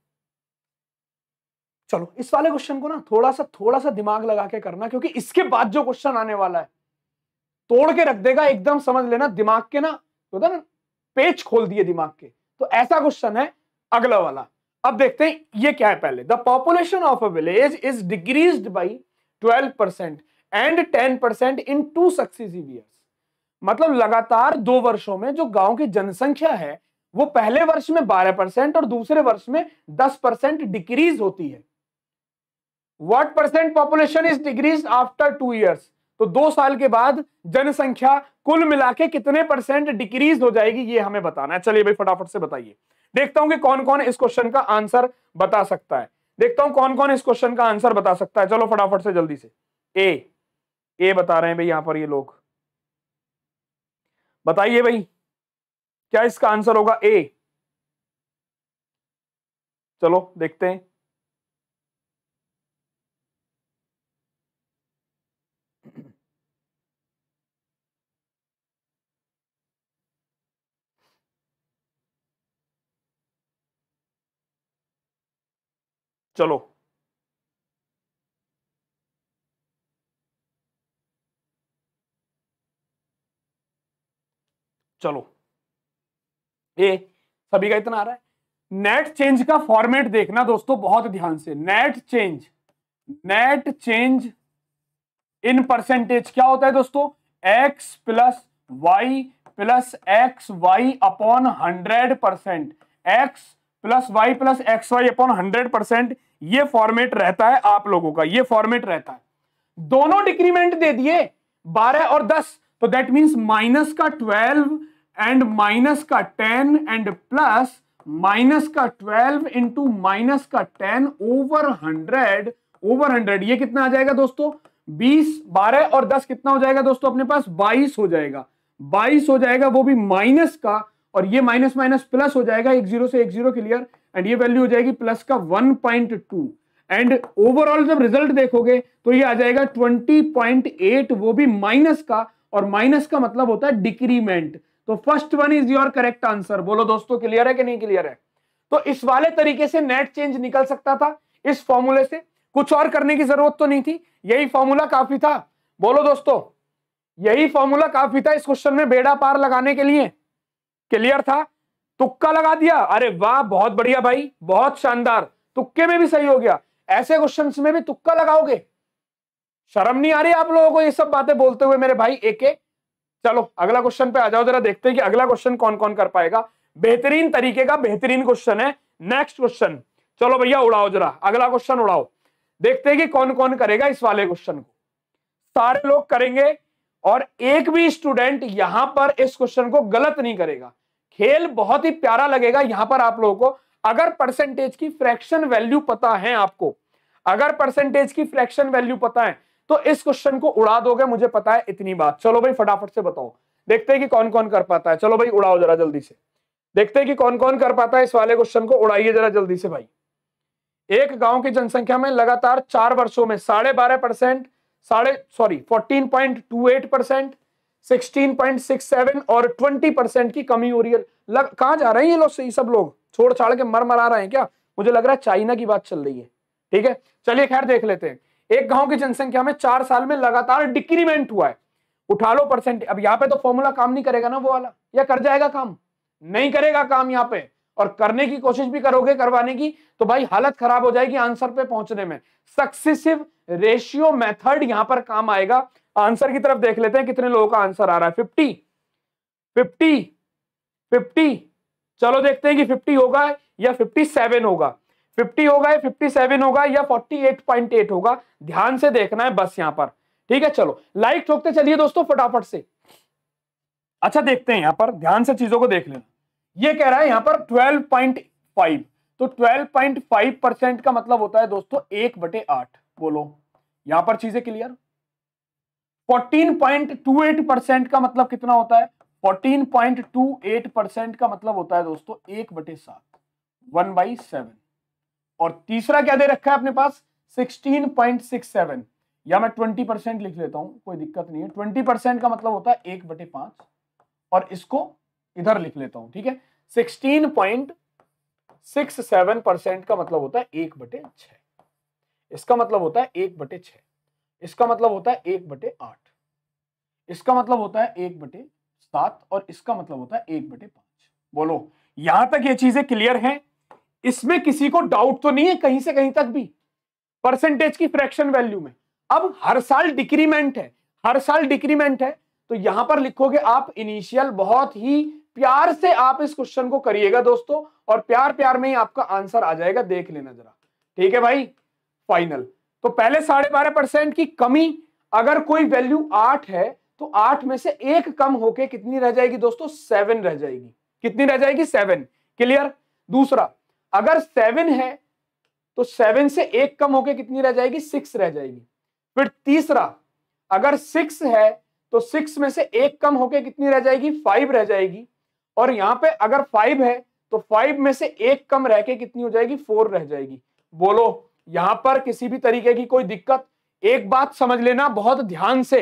चलो इस वाले क्वेश्चन को ना थोड़ा सा थोड़ा सा दिमाग लगा के करना क्योंकि इसके बाद जो क्वेश्चन आने वाला है तोड़ के रख देगा एकदम समझ लेना दिमाग के ना होता तो ना पेज खोल दिए दिमाग के तो ऐसा क्वेश्चन है अगला वाला अब देखते हैं ये क्या है पहले the population of a village is decrease by twelve percent and ten percent in two successive years मतलब लगातार दो वर्षों में जो गांव की जनसंख्या है वो पहले वर्ष में बारह परसेंट और दूसरे वर्ष में दस परसेंट डिक्रीज होती है what percent population is decrease after two years तो दो साल के बाद जनसंख्या कुल मिला के कितने परसेंट डिक्रीज हो जाएगी ये हमें बताना है चलिए भाई फटाफट से बताइए देखता हूं कि कौन कौन इस क्वेश्चन का आंसर बता सकता है देखता हूं कौन कौन इस क्वेश्चन का आंसर बता सकता है चलो फटाफट से जल्दी से ए ए बता रहे हैं भाई यहां पर ये लोग बताइए भाई क्या इसका आंसर होगा ए चलो देखते हैं चलो चलो ए सभी का इतना आ रहा है नेट चेंज का फॉर्मेट देखना दोस्तों बहुत ध्यान से net change net change in percentage क्या होता है दोस्तों X plus Y plus X Y upon hundred percent X plus Y plus X Y upon hundred percent यह फॉर्मेट रहता है आप लोगों का यह फॉर्मेट रहता है दोनों डिक्रीमेंट दे दिए बारह और दस तो दैट मीन्स माइनस का ट्वेल्व एंड माइनस का टेन एंड प्लस माइनस का ट्वेल्व इंटू माइनस का ten over hundred over hundred ये कितना आ जाएगा दोस्तों बीस बारह और दस कितना हो जाएगा दोस्तों अपने पास बाईस हो जाएगा बाईस हो जाएगा वो भी माइनस का और ये माइनस माइनस प्लस हो जाएगा एक जीरो से एक जीरो क्लियर एंड ये वैल्यू हो जाएगी प्लस का one point two and overall जब रिजल्ट देखोगे तो ये आ जाएगा ट्वेंटी पॉइंट एट वो भी माइनस का और माइनस का मतलब होता है डिक्रीमेंट तो first one is your correct answer बोलो दोस्तों क्लियर है कि नहीं क्लियर है तो इस वाले तरीके से नेट चेंज निकल सकता था इस फॉर्मूले से कुछ और करने की जरूरत तो नहीं थी यही फॉर्मूला काफी था बोलो दोस्तों यही फॉर्मूला काफी था इस क्वेश्चन में बेड़ा पार लगाने के लिए क्लियर था तुक्का लगा दिया अरे वाह बहुत बढ़िया भाई बहुत शानदार तुक्के में भी सही हो गया ऐसे क्वेश्चन में भी तुक्का लगाओगे शर्म नहीं आ रही आप लोगों को ये सब बातें बोलते हुए मेरे भाई एक एक चलो अगला क्वेश्चन पे आ जाओ जरा देखते हैं कि अगला क्वेश्चन कौन कौन कर पाएगा बेहतरीन तरीके का बेहतरीन क्वेश्चन है नेक्स्ट क्वेश्चन चलो भैया उड़ाओ जरा अगला क्वेश्चन उड़ाओ देखते हैं कि कौन कौन करेगा इस वाले क्वेश्चन को सारे लोग करेंगे और एक भी स्टूडेंट यहां पर इस क्वेश्चन को गलत नहीं करेगा खेल बहुत ही प्यारा लगेगा यहां पर आप लोगों को अगर परसेंटेज की फ्रैक्शन वैल्यू पता है आपको अगर परसेंटेज की फ्रैक्शन वैल्यू पता है तो इस क्वेश्चन को उड़ा दोगे मुझे पता है इतनी बात चलो भाई फटाफट से बताओ देखते हैं कि कौन कौन कर पाता है चलो भाई उड़ाओ जरा जल्दी से देखते हैं कि कौन कौन कर पाता है इस वाले क्वेश्चन को उड़ाइए जरा जल्दी से भाई एक गांव की जनसंख्या में लगातार चार वर्षों में साढ़े बारह परसेंट साढ़े sorry fourteen point two eight percent sixteen point six seven और ट्वेंटी परसेंट की कमी हो रही है लग कहाँ जा रहे हैं ये लोग सही सब लोग छोड़ छाड़ के मर मरा रहे हैं क्या मुझे लग रहा है चाइना की बात चल रही है ठीक है चलिए खैर देख लेते हैं एक गांव की जनसंख्या में चार साल में लगातार डिक्रीमेंट हुआ है उठा लो परसेंट अब यहाँ पे तो फॉर्मूला काम नहीं करेगा ना वो वाला या कर जाएगा काम नहीं करेगा काम यहाँ पे और करने की कोशिश भी करोगे करवाने की तो भाई हालत खराब हो जाएगी आंसर पे पहुंचने में सक्सेसिव रेशियो मेथड यहां पर काम आएगा आंसर की तरफ देख लेते हैं कितने लोगों का आंसर आ रहा है फिफ्टी फिफ्टी फिफ्टी चलो देखते हैं कि फिफ्टी होगा या फिफ्टी सेवन होगा फिफ्टी होगा या फिफ्टी सेवन होगा या फोर्टी एट पॉइंट एट होगा ध्यान से देखना है बस यहां पर ठीक है चलो लाइक ठोकते चलिए दोस्तों फटाफट से अच्छा देखते हैं यहां पर ध्यान से चीजों को देख लेना ये कह रहा है यहां पर ट्वेल्व पॉइंट फाइव तो ट्वेल्व पॉइंट फाइव परसेंट का मतलब होता है दोस्तों एक बटे आठ बोलो यहां पर चीजें क्लियर 14.28 परसेंट का मतलब कितना होता है 14.28 परसेंट का मतलब होता है दोस्तों एक बटे सात वन बाई सेवन और तीसरा क्या दे रखा है अपने पास 16.67 या मैं 20 परसेंट लिख लेता हूं कोई दिक्कत नहीं है 20 परसेंट का मतलब होता है एक बटे पांच और इसको इधर लिख लेता हूं ठीक है 16.67 परसेंट का मतलब होता है एक बटे छह इसका मतलब होता है एक बटे छ इसका मतलब होता है एक बटे आठ इसका मतलब होता है एक बटे सात और इसका मतलब होता है एक बटे पांच बोलो यहां तक ये चीजें क्लियर हैं इसमें किसी को डाउट तो नहीं है कहीं से कहीं तक भी परसेंटेज की फ्रैक्शन वैल्यू में अब हर साल डिक्रीमेंट है हर साल डिक्रीमेंट है तो यहां पर लिखोगे आप इनिशियल बहुत ही प्यार से आप इस क्वेश्चन को करिएगा दोस्तों और प्यार प्यार में ही आपका आंसर आ जाएगा देख लेना जरा ठीक है भाई फाइनल तो पहले साढ़े बारह परसेंट की कमी अगर कोई वैल्यू आठ है तो आठ में से एक कम होके कितनी रह जाएगी दोस्तों सेवन रह जाएगी कितनी रह जाएगी सेवन क्लियर दूसरा अगर सेवन है तो सेवन से एक कम होके कितनी रह जाएगी सिक्स रह जाएगी फिर तीसरा अगर सिक्स है तो सिक्स में से एक कम होके कितनी रह जाएगी फाइव रह जाएगी और यहां पे अगर फाइव है तो फाइव में से एक कम रह के कितनी हो जाएगी फोर रह जाएगी बोलो यहां पर किसी भी तरीके की कोई दिक्कत एक बात समझ लेना बहुत ध्यान से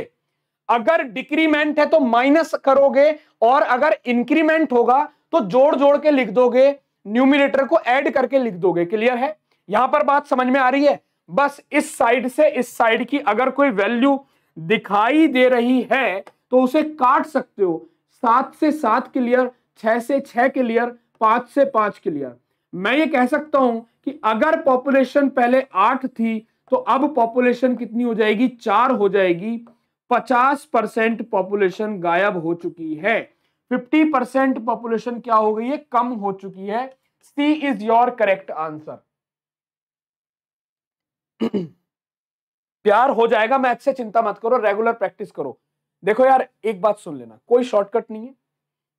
अगर डिक्रीमेंट है तो माइनस करोगे और अगर इंक्रीमेंट होगा तो जोड़ जोड़ के लिख दोगे न्यूमिनेटर को ऐड करके लिख दोगे क्लियर है यहां पर बात समझ में आ रही है बस इस साइड से इस साइड की अगर कोई वैल्यू दिखाई दे रही है तो उसे काट सकते हो सात से सात क्लियर छह से छह क्लियर पांच से पांच क्लियर मैं ये कह सकता हूं कि अगर पॉपुलेशन पहले आठ थी तो अब पॉपुलेशन कितनी हो जाएगी चार हो जाएगी पचास परसेंट पॉपुलेशन गायब हो चुकी है फिफ्टी परसेंट पॉपुलेशन क्या हो गई है कम हो चुकी है C is your correct answer प्यार हो जाएगा मैथ से चिंता मत करो रेगुलर प्रैक्टिस करो देखो यार एक बात सुन लेना कोई शॉर्टकट नहीं है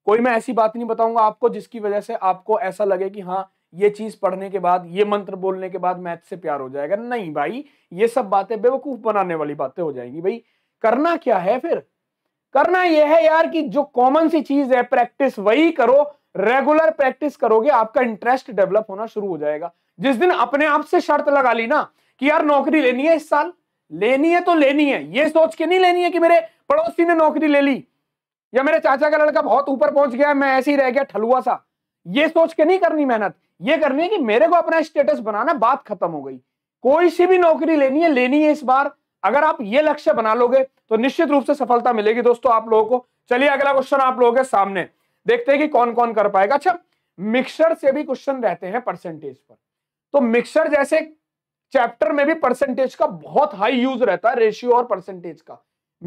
कोई मैं ऐसी बात नहीं बताऊंगा आपको जिसकी वजह से आपको ऐसा लगे कि हाँ ये चीज पढ़ने के बाद ये मंत्र बोलने के बाद मैथ से प्यार हो जाएगा नहीं भाई ये सब बातें बेवकूफ बनाने वाली बातें हो जाएंगी भाई करना क्या है फिर करना यह है यार कि जो कॉमन सी चीज है प्रैक्टिस वही करो रेगुलर प्रैक्टिस करोगे आपका इंटरेस्ट डेवलप होना शुरू हो जाएगा जिस दिन अपने आप से शर्त लगा ली ना कि यार नौकरी लेनी है इस साल लेनी है तो लेनी है ये सोच के नहीं लेनी है कि मेरे पड़ोसी ने नौकरी ले ली या मेरे चाचा का लड़का बहुत ऊपर पहुंच गया मैं ऐसे ही रह गया ठलुआ सा ये सोच के नहीं करनी मेहनत ये करनी है कि मेरे को अपना स्टेटस बनाना बात खत्म हो गई कोई सी भी नौकरी लेनी है लेनी है इस बार अगर आप ये लक्ष्य बना लोगे तो निश्चित रूप से सफलता मिलेगी दोस्तों आप लोगों को चलिए अगला क्वेश्चन आप लोगों के सामने देखते हैं कि कौन कौन कर पाएगा अच्छा मिक्सर से भी क्वेश्चन रहते हैं परसेंटेज पर तो मिक्सर जैसे चैप्टर में भी परसेंटेज का बहुत हाई यूज रहता है रेशियो और परसेंटेज का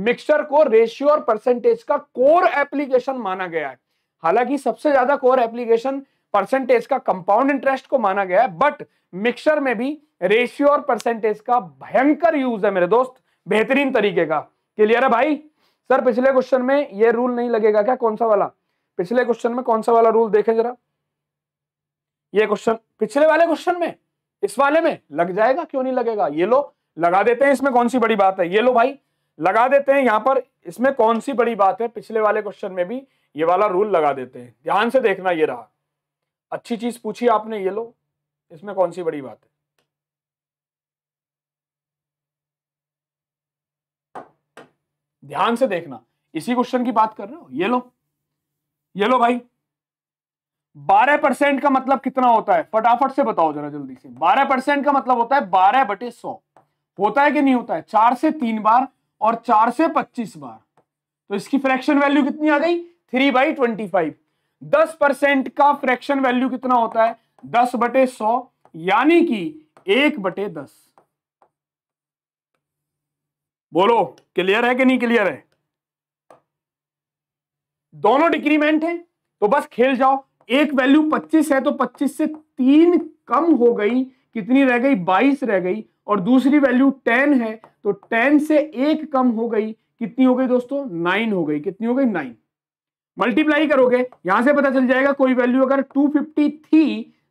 मिक्सर को रेशियो और परसेंटेज का कोर एप्लीकेशन माना गया है हालांकि सबसे ज्यादा कोर एप्लीकेशन परसेंटेज का कंपाउंड इंटरेस्ट को माना गया है बट मिक्सर में भी रेशियो और परसेंटेज का भयंकर यूज है मेरे दोस्त बेहतरीन तरीके का क्लियर है भाई सर पिछले क्वेश्चन में यह रूल नहीं लगेगा क्या कौन सा वाला पिछले क्वेश्चन में कौन सा वाला रूल देखे जरा ये क्वेश्चन पिछले वाले क्वेश्चन में इस वाले में लग जाएगा क्यों नहीं लगेगा ये लो लगा देते हैं इसमें कौन सी बड़ी बात है ये लो भाई लगा देते हैं यहां पर इसमें कौन सी बड़ी बात है पिछले वाले क्वेश्चन में भी ये वाला रूल लगा देते हैं ध्यान से देखना ये रहा अच्छी चीज पूछी आपने ये लो इसमें कौन सी बड़ी बात है ध्यान से देखना इसी क्वेश्चन की बात कर रहे हो ये लो ये लो भाई बारह परसेंट का मतलब कितना होता है फटाफट से बताओ जरा जल्दी से बारह परसेंट का मतलब होता है बारह बटे सौ होता है कि नहीं होता है चार से तीन बार और चार से पच्चीस बार तो इसकी फ्रैक्शन वैल्यू कितनी आ गई थ्री बाई ट्वेंटी फाइव दस परसेंट का फ्रैक्शन वैल्यू कितना होता है दस बटे सौ यानी कि एक बटे दस बोलो क्लियर है कि नहीं क्लियर है दोनों डिक्रीमेंट है तो बस खेल जाओ एक वैल्यू 25 है तो 25 से तीन कम हो गई कितनी रह गई 22 रह गई और दूसरी वैल्यू 10 है तो 10 से एक कम हो गई कितनी हो गई दोस्तों 9 हो गई कितनी हो गई 9 मल्टीप्लाई करोगे यहां से पता चल जाएगा कोई वैल्यू अगर 250 थी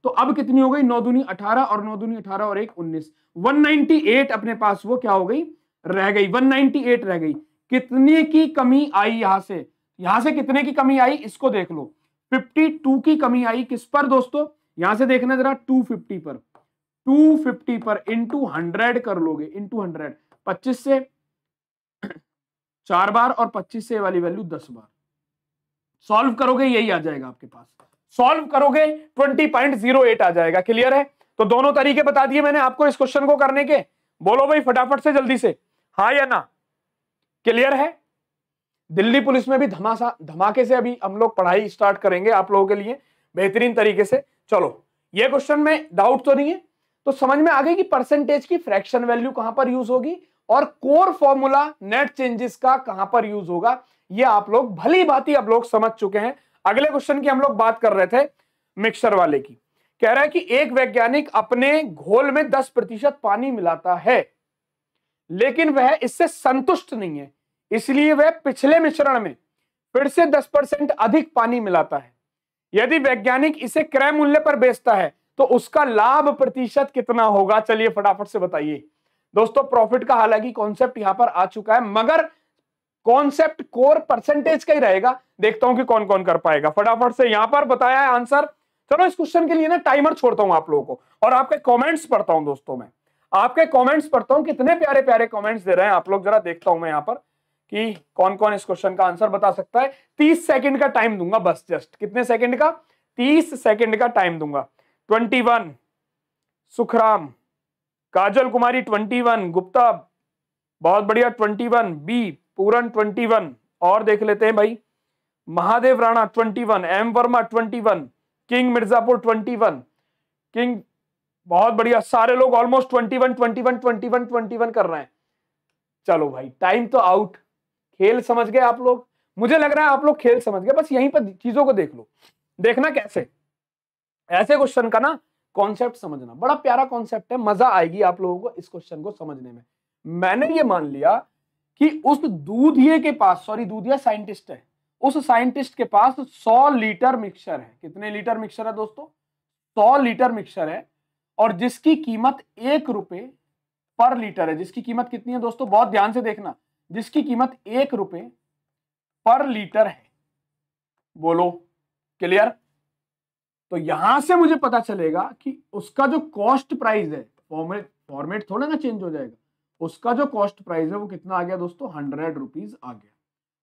तो अब कितनी हो गई नौ दूनी अठारह और नौ दूनी अठारह और एक उन्नीस 198 अपने पास वो क्या हो गई रह गई 198 रह गई कितने की कमी आई यहां से यहां से कितने की कमी आई इसको देख लो 52 की कमी आई किस पर दोस्तों यहां से देखना जरा 250 पर 250 पर इंटू हंड्रेड कर लोगे इंटू हंड्रेड पच्चीस से (clears throat) चार बार और पच्चीस से वाली वैल्यू दस बार सॉल्व करोगे यही आ जाएगा आपके पास सॉल्व करोगे 20.08 आ जाएगा क्लियर है तो दोनों तरीके बता दिए मैंने आपको इस क्वेश्चन को करने के बोलो भाई फटाफट से जल्दी से हाँ या ना क्लियर है दिल्ली पुलिस में भी धमासा धमाके से अभी हम लोग पढ़ाई स्टार्ट करेंगे आप लोगों के लिए बेहतरीन तरीके से चलो ये क्वेश्चन में डाउट तो नहीं है तो समझ में आ गई कि परसेंटेज की फ्रैक्शन वैल्यू कहां पर यूज होगी और कोर फॉर्मूला नेट चेंजेस का कहां पर यूज होगा ये आप लोग भली भांति आप लोग समझ चुके हैं अगले क्वेश्चन की हम लोग बात कर रहे थे मिक्सर वाले की कह रहा है कि एक वैज्ञानिक अपने घोल में दस प्रतिशत पानी मिलाता है लेकिन वह इससे संतुष्ट नहीं है इसलिए वह पिछले मिश्रण में फिर से दस परसेंट अधिक पानी मिलाता है यदि वैज्ञानिक इसे क्रय मूल्य पर बेचता है तो उसका लाभ प्रतिशत कितना होगा चलिए फटाफट से बताइए दोस्तों प्रॉफिट का हालांकि कॉन्सेप्ट यहां पर आ चुका है मगर कॉन्सेप्ट कोर परसेंटेज का ही रहेगा देखता हूं कि कौन कौन कर पाएगा फटाफट से यहां पर बताया है आंसर चलो इस क्वेश्चन के लिए ना टाइमर छोड़ता हूं आप लोगों को और आपके कमेंट्स पढ़ता हूं दोस्तों मैं आपके कमेंट्स पढ़ता हूं कितने प्यारे प्यारे कमेंट्स दे रहे हैं आप लोग जरा देखता हूं मैं यहां पर कि कौन कौन इस क्वेश्चन का आंसर बता सकता है तीस सेकेंड का टाइम दूंगा बस जस्ट कितने सेकेंड का तीस सेकेंड का टाइम दूंगा twenty one Sukhram Kajal Kumari twenty one Gupta बहुत बढ़िया ट्वेंटी वन बी पूरन 21 और देख लेते हैं भाई Mahadev Rana 21 M Verma 21 king Mirzapur 21 king बहुत बढ़िया सारे लोग ऑलमोस्ट 21 21 21 21 कर रहे हैं चलो भाई टाइम तो आउट खेल समझ गए आप लोग मुझे लग रहा है आप लोग खेल समझ गए बस यहीं पर चीजों को देख लो देखना कैसे ऐसे क्वेश्चन का ना कॉन्सेप्ट समझना बड़ा प्यारा कॉन्सेप्ट है मजा आएगी आप लोगों को इस क्वेश्चन को समझने में मैंने ये मान लिया कि उस दूधिये के पास सॉरी दूधिया साइंटिस्ट है उस साइंटिस्ट के पास 100 लीटर मिक्सर है कितने लीटर मिक्सर है दोस्तों 100 लीटर मिक्सर है और जिसकी कीमत एक रुपए पर लीटर है जिसकी कीमत कितनी है दोस्तों बहुत ध्यान से देखना जिसकी कीमत एक रुपए पर लीटर है बोलो क्लियर तो यहां से मुझे पता चलेगा कि उसका जो कॉस्ट प्राइस है फॉर्मेट फॉर्मेट थोड़ा ना चेंज हो जाएगा उसका जो कॉस्ट प्राइस है वो कितना आ गया दोस्तों हंड्रेड रुपीज आ गया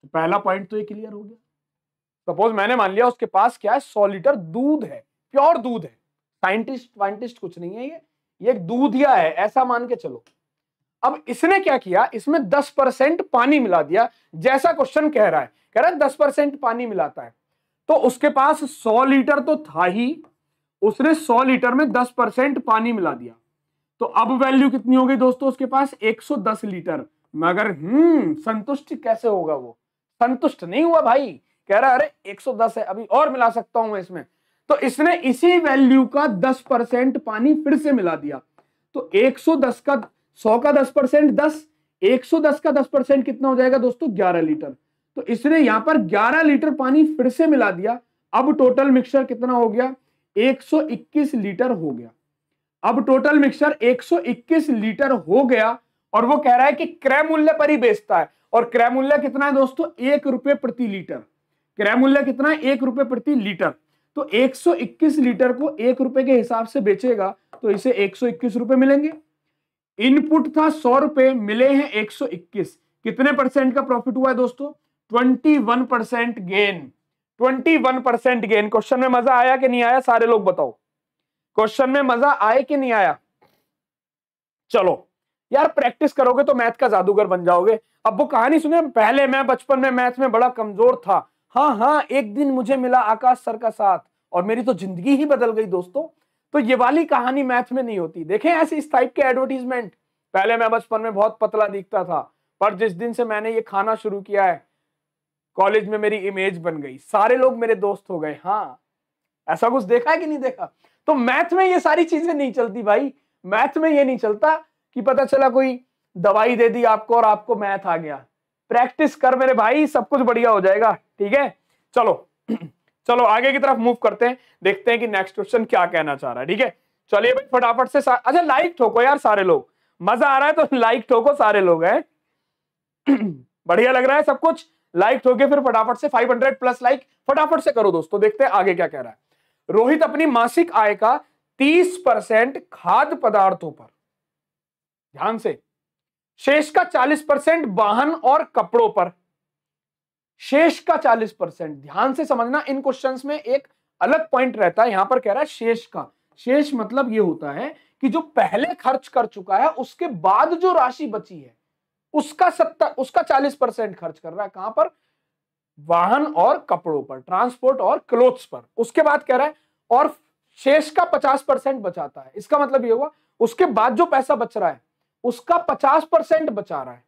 तो पहला पॉइंट तो ये क्लियर हो गया सपोज मैंने मान लिया उसके पास क्या है सौ लीटर दूध है प्योर दूध है साइंटिस्ट वाइंटिस्ट कुछ नहीं है ये ये एक दूधिया है ऐसा मान के चलो अब इसने क्या किया इसमें दस परसेंट पानी मिला दिया जैसा क्वेश्चन कह रहा है कह रहा है दस परसेंट पानी मिलाता है तो उसके पास सौ लीटर तो था ही उसने सौ लीटर में दस परसेंट पानी मिला दिया तो अब वैल्यू कितनी हो गई दोस्तों उसके पास 110 लीटर मगर हम्म संतुष्ट कैसे होगा वो संतुष्ट नहीं हुआ भाई कह रहा अरे 110 है अभी और मिला सकता हूं इसमें तो इसने इसी वैल्यू का 10 परसेंट पानी फिर से मिला दिया तो 110 का 100 का 10 परसेंट दस एक का 10 परसेंट कितना हो जाएगा दोस्तों ग्यारह लीटर तो इसने यहां पर ग्यारह लीटर पानी फिर से मिला दिया अब टोटल मिक्सर कितना हो गया एक लीटर हो गया अब टोटल मिक्सर 121 लीटर हो गया और वो कह रहा है कि क्रय मूल्य पर ही बेचता है और क्रय मूल्य कितना है दोस्तों एक रुपए प्रति लीटर क्रय मूल्य कितना है एक रुपए प्रति लीटर तो 121 लीटर को एक रुपए के हिसाब से बेचेगा तो इसे एक रुपए मिलेंगे इनपुट था सौ रुपए मिले हैं एक कितने परसेंट का प्रॉफिट हुआ है दोस्तों twenty percent gain 21 percent gain question में मजा आया कि नहीं आया सारे लोग बताओ क्वेश्चन में मजा आए कि नहीं आया चलो यार प्रैक्टिस करोगे तो मैथ का जादूगर बन जाओगे अब वो कहानी सुने पहले मैं बचपन में मैथ में बड़ा कमजोर था हाँ हाँ एक दिन मुझे मिला आकाश सर का साथ और मेरी तो जिंदगी ही बदल गई दोस्तों तो ये वाली कहानी मैथ में नहीं होती देखें ऐसे इस टाइप के एडवर्टीजमेंट पहले मैं बचपन में बहुत पतला दिखता था पर जिस दिन से मैंने ये खाना शुरू किया है कॉलेज में मेरी इमेज बन गई सारे लोग मेरे दोस्त हो गए हाँ ऐसा कुछ देखा है कि नहीं देखा तो मैथ में ये सारी चीजें नहीं चलती भाई मैथ में ये नहीं चलता कि पता चला कोई दवाई दे दी आपको और आपको मैथ आ गया प्रैक्टिस कर मेरे भाई सब कुछ बढ़िया हो जाएगा ठीक है चलो (clears throat) चलो आगे की तरफ मूव करते हैं देखते हैं कि नेक्स्ट क्वेश्चन क्या कहना चाह रहा है ठीक है चलिए भाई फटाफट से अच्छा लाइक ठोको यार सारे लोग मजा आ रहा है तो लाइक (laughs) ठोको सारे लोग हैं (clears throat) बढ़िया लग रहा है सब कुछ लाइक ठोके फिर फटाफट से 500 प्लस लाइक फटाफट से करो दोस्तों देखते हैं आगे क्या कह रहा है रोहित अपनी मासिक आय का 30 परसेंट खाद्य पदार्थों पर ध्यान से शेष का 40 परसेंट वाहन और कपड़ों पर शेष का 40 परसेंट ध्यान से समझना इन क्वेश्चंस में एक अलग पॉइंट रहता है यहां पर कह रहा है शेष का शेष मतलब यह होता है कि जो पहले खर्च कर चुका है उसके बाद जो राशि बची है उसका सत्तर उसका चालीस परसेंट खर्च कर रहा है कहां पर वाहन और कपड़ों पर ट्रांसपोर्ट और क्लोथ्स पर उसके बाद कह रहा है और शेष का पचास परसेंट बचाता है इसका मतलब ये हुआ उसके बाद जो पैसा बच रहा है उसका पचास परसेंट बचा रहा है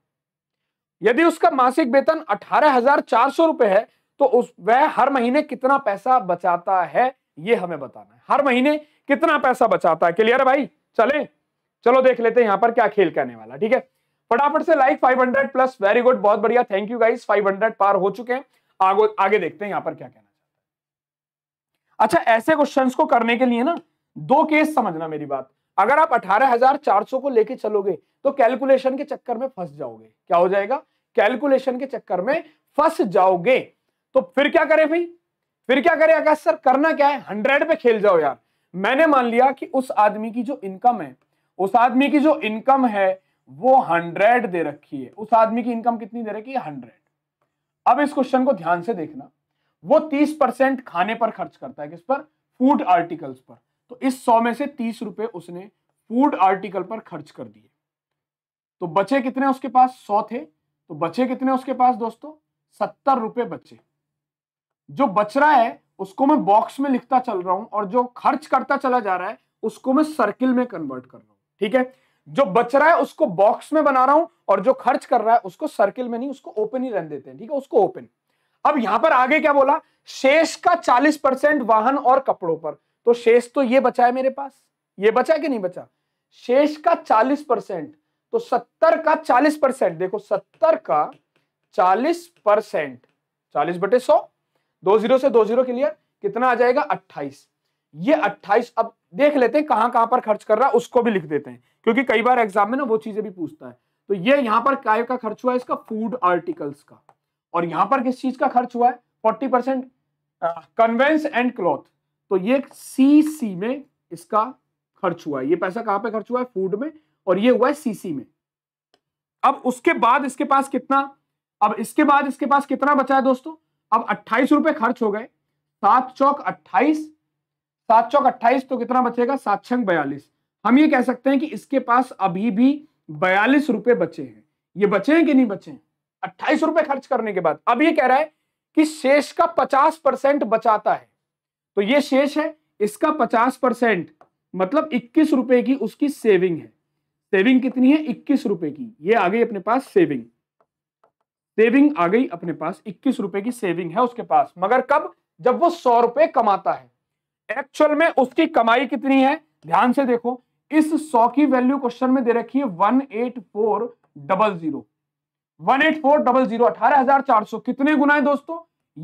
यदि उसका मासिक वेतन अठारह हजार चार सौ रुपए है तो उस वह हर महीने कितना पैसा बचाता है ये हमें बताना है हर महीने कितना पैसा बचाता है क्लियर है भाई चले चलो देख लेते हैं यहां पर क्या खेल करने वाला ठीक है फटाफट से लाइक 500 प्लस वेरी गुड बहुत बढ़िया थैंक यू गाइस 500 पार हो चुके हैं आगे आगे देखते हैं यहां पर क्या कहना चाहता है अच्छा ऐसे क्वेश्चंस को करने के लिए ना दो केस समझना मेरी बात अगर आप 18,400 को लेके चलोगे तो कैलकुलेशन के चक्कर में फंस जाओगे क्या हो जाएगा कैलकुलेशन के चक्कर में फंस जाओगे तो फिर क्या करें भाई फिर क्या करें आकाश सर करना क्या है हंड्रेड पे खेल जाओ यार मैंने मान लिया कि उस आदमी की जो इनकम है उस आदमी की जो इनकम है वो हंड्रेड दे रखी है उस आदमी की इनकम कितनी दे रखी है हंड्रेड अब इस क्वेश्चन को ध्यान से देखना वो तीस परसेंट खाने पर खर्च करता है किस पर फूड आर्टिकल्स पर तो इस सौ में से तीस रुपए उसने फूड आर्टिकल पर खर्च कर दिए तो बचे कितने उसके पास सौ थे तो बचे कितने उसके पास दोस्तों सत्तर रुपए बचे जो बच रहा है उसको मैं बॉक्स में लिखता चल रहा हूं और जो खर्च करता चला जा रहा है उसको मैं सर्किल में कन्वर्ट कर रहा हूं ठीक है जो बच रहा है उसको बॉक्स में बना रहा हूं और जो खर्च कर रहा है उसको सर्किल में नहीं उसको ओपन ही रहने देते हैं ठीक है उसको ओपन अब यहां पर आगे क्या बोला शेष का 40 परसेंट वाहन और कपड़ों पर तो शेष तो ये बचा है मेरे पास ये बचा कि नहीं बचा शेष का 40 परसेंट तो 70 का 40 परसेंट देखो 70 का 40 परसेंट चालीस बटे सौ दो जीरो से दो जीरो क्लियर कितना आ जाएगा अट्ठाइस ये अट्ठाइस अब देख लेते हैं कहां कहां पर खर्च कर रहा है उसको भी लिख देते हैं क्योंकि कई बार एग्जाम में ना वो चीजें भी पूछता है तो ये यहाँ पर काय का खर्च हुआ है इसका फूड आर्टिकल्स का और यहाँ पर किस चीज का खर्च हुआ है forty percent conveyance and cloth तो ये सी सी में इसका खर्च हुआ है ये पैसा कहां पर खर्च हुआ है फूड में और ये हुआ है सीसी में अब उसके बाद इसके पास कितना अब इसके बाद इसके पास कितना बचा है दोस्तों अब अट्ठाईस रुपए खर्च हो गए सात चौक अट्ठाईस सात चौक अट्ठाईस तो कितना बचेगा सात छंग बयालीस हम ये कह सकते हैं कि इसके पास अभी भी बयालीस रुपए बचे हैं ये बचे हैं कि नहीं बचे हैं अट्ठाईस रुपए खर्च करने के बाद अब ये कह रहा है कि शेष का पचास परसेंट बचाता है तो ये शेष है इसका पचास परसेंट मतलब इक्कीस रुपए की उसकी सेविंग है सेविंग कितनी है इक्कीस रुपए की ये आ गई अपने पास सेविंग सेविंग आ गई अपने पास इक्कीस रुपए की सेविंग है उसके पास मगर कब जब वो सौ रुपए कमाता है एक्चुअल में उसकी कमाई कितनी है ध्यान से देखो इस सौ की वैल्यू क्वेश्चन में दे रखी है one eight four double zero one eight four double zero अठारह हजार चार सौ कितने गुना है दोस्तों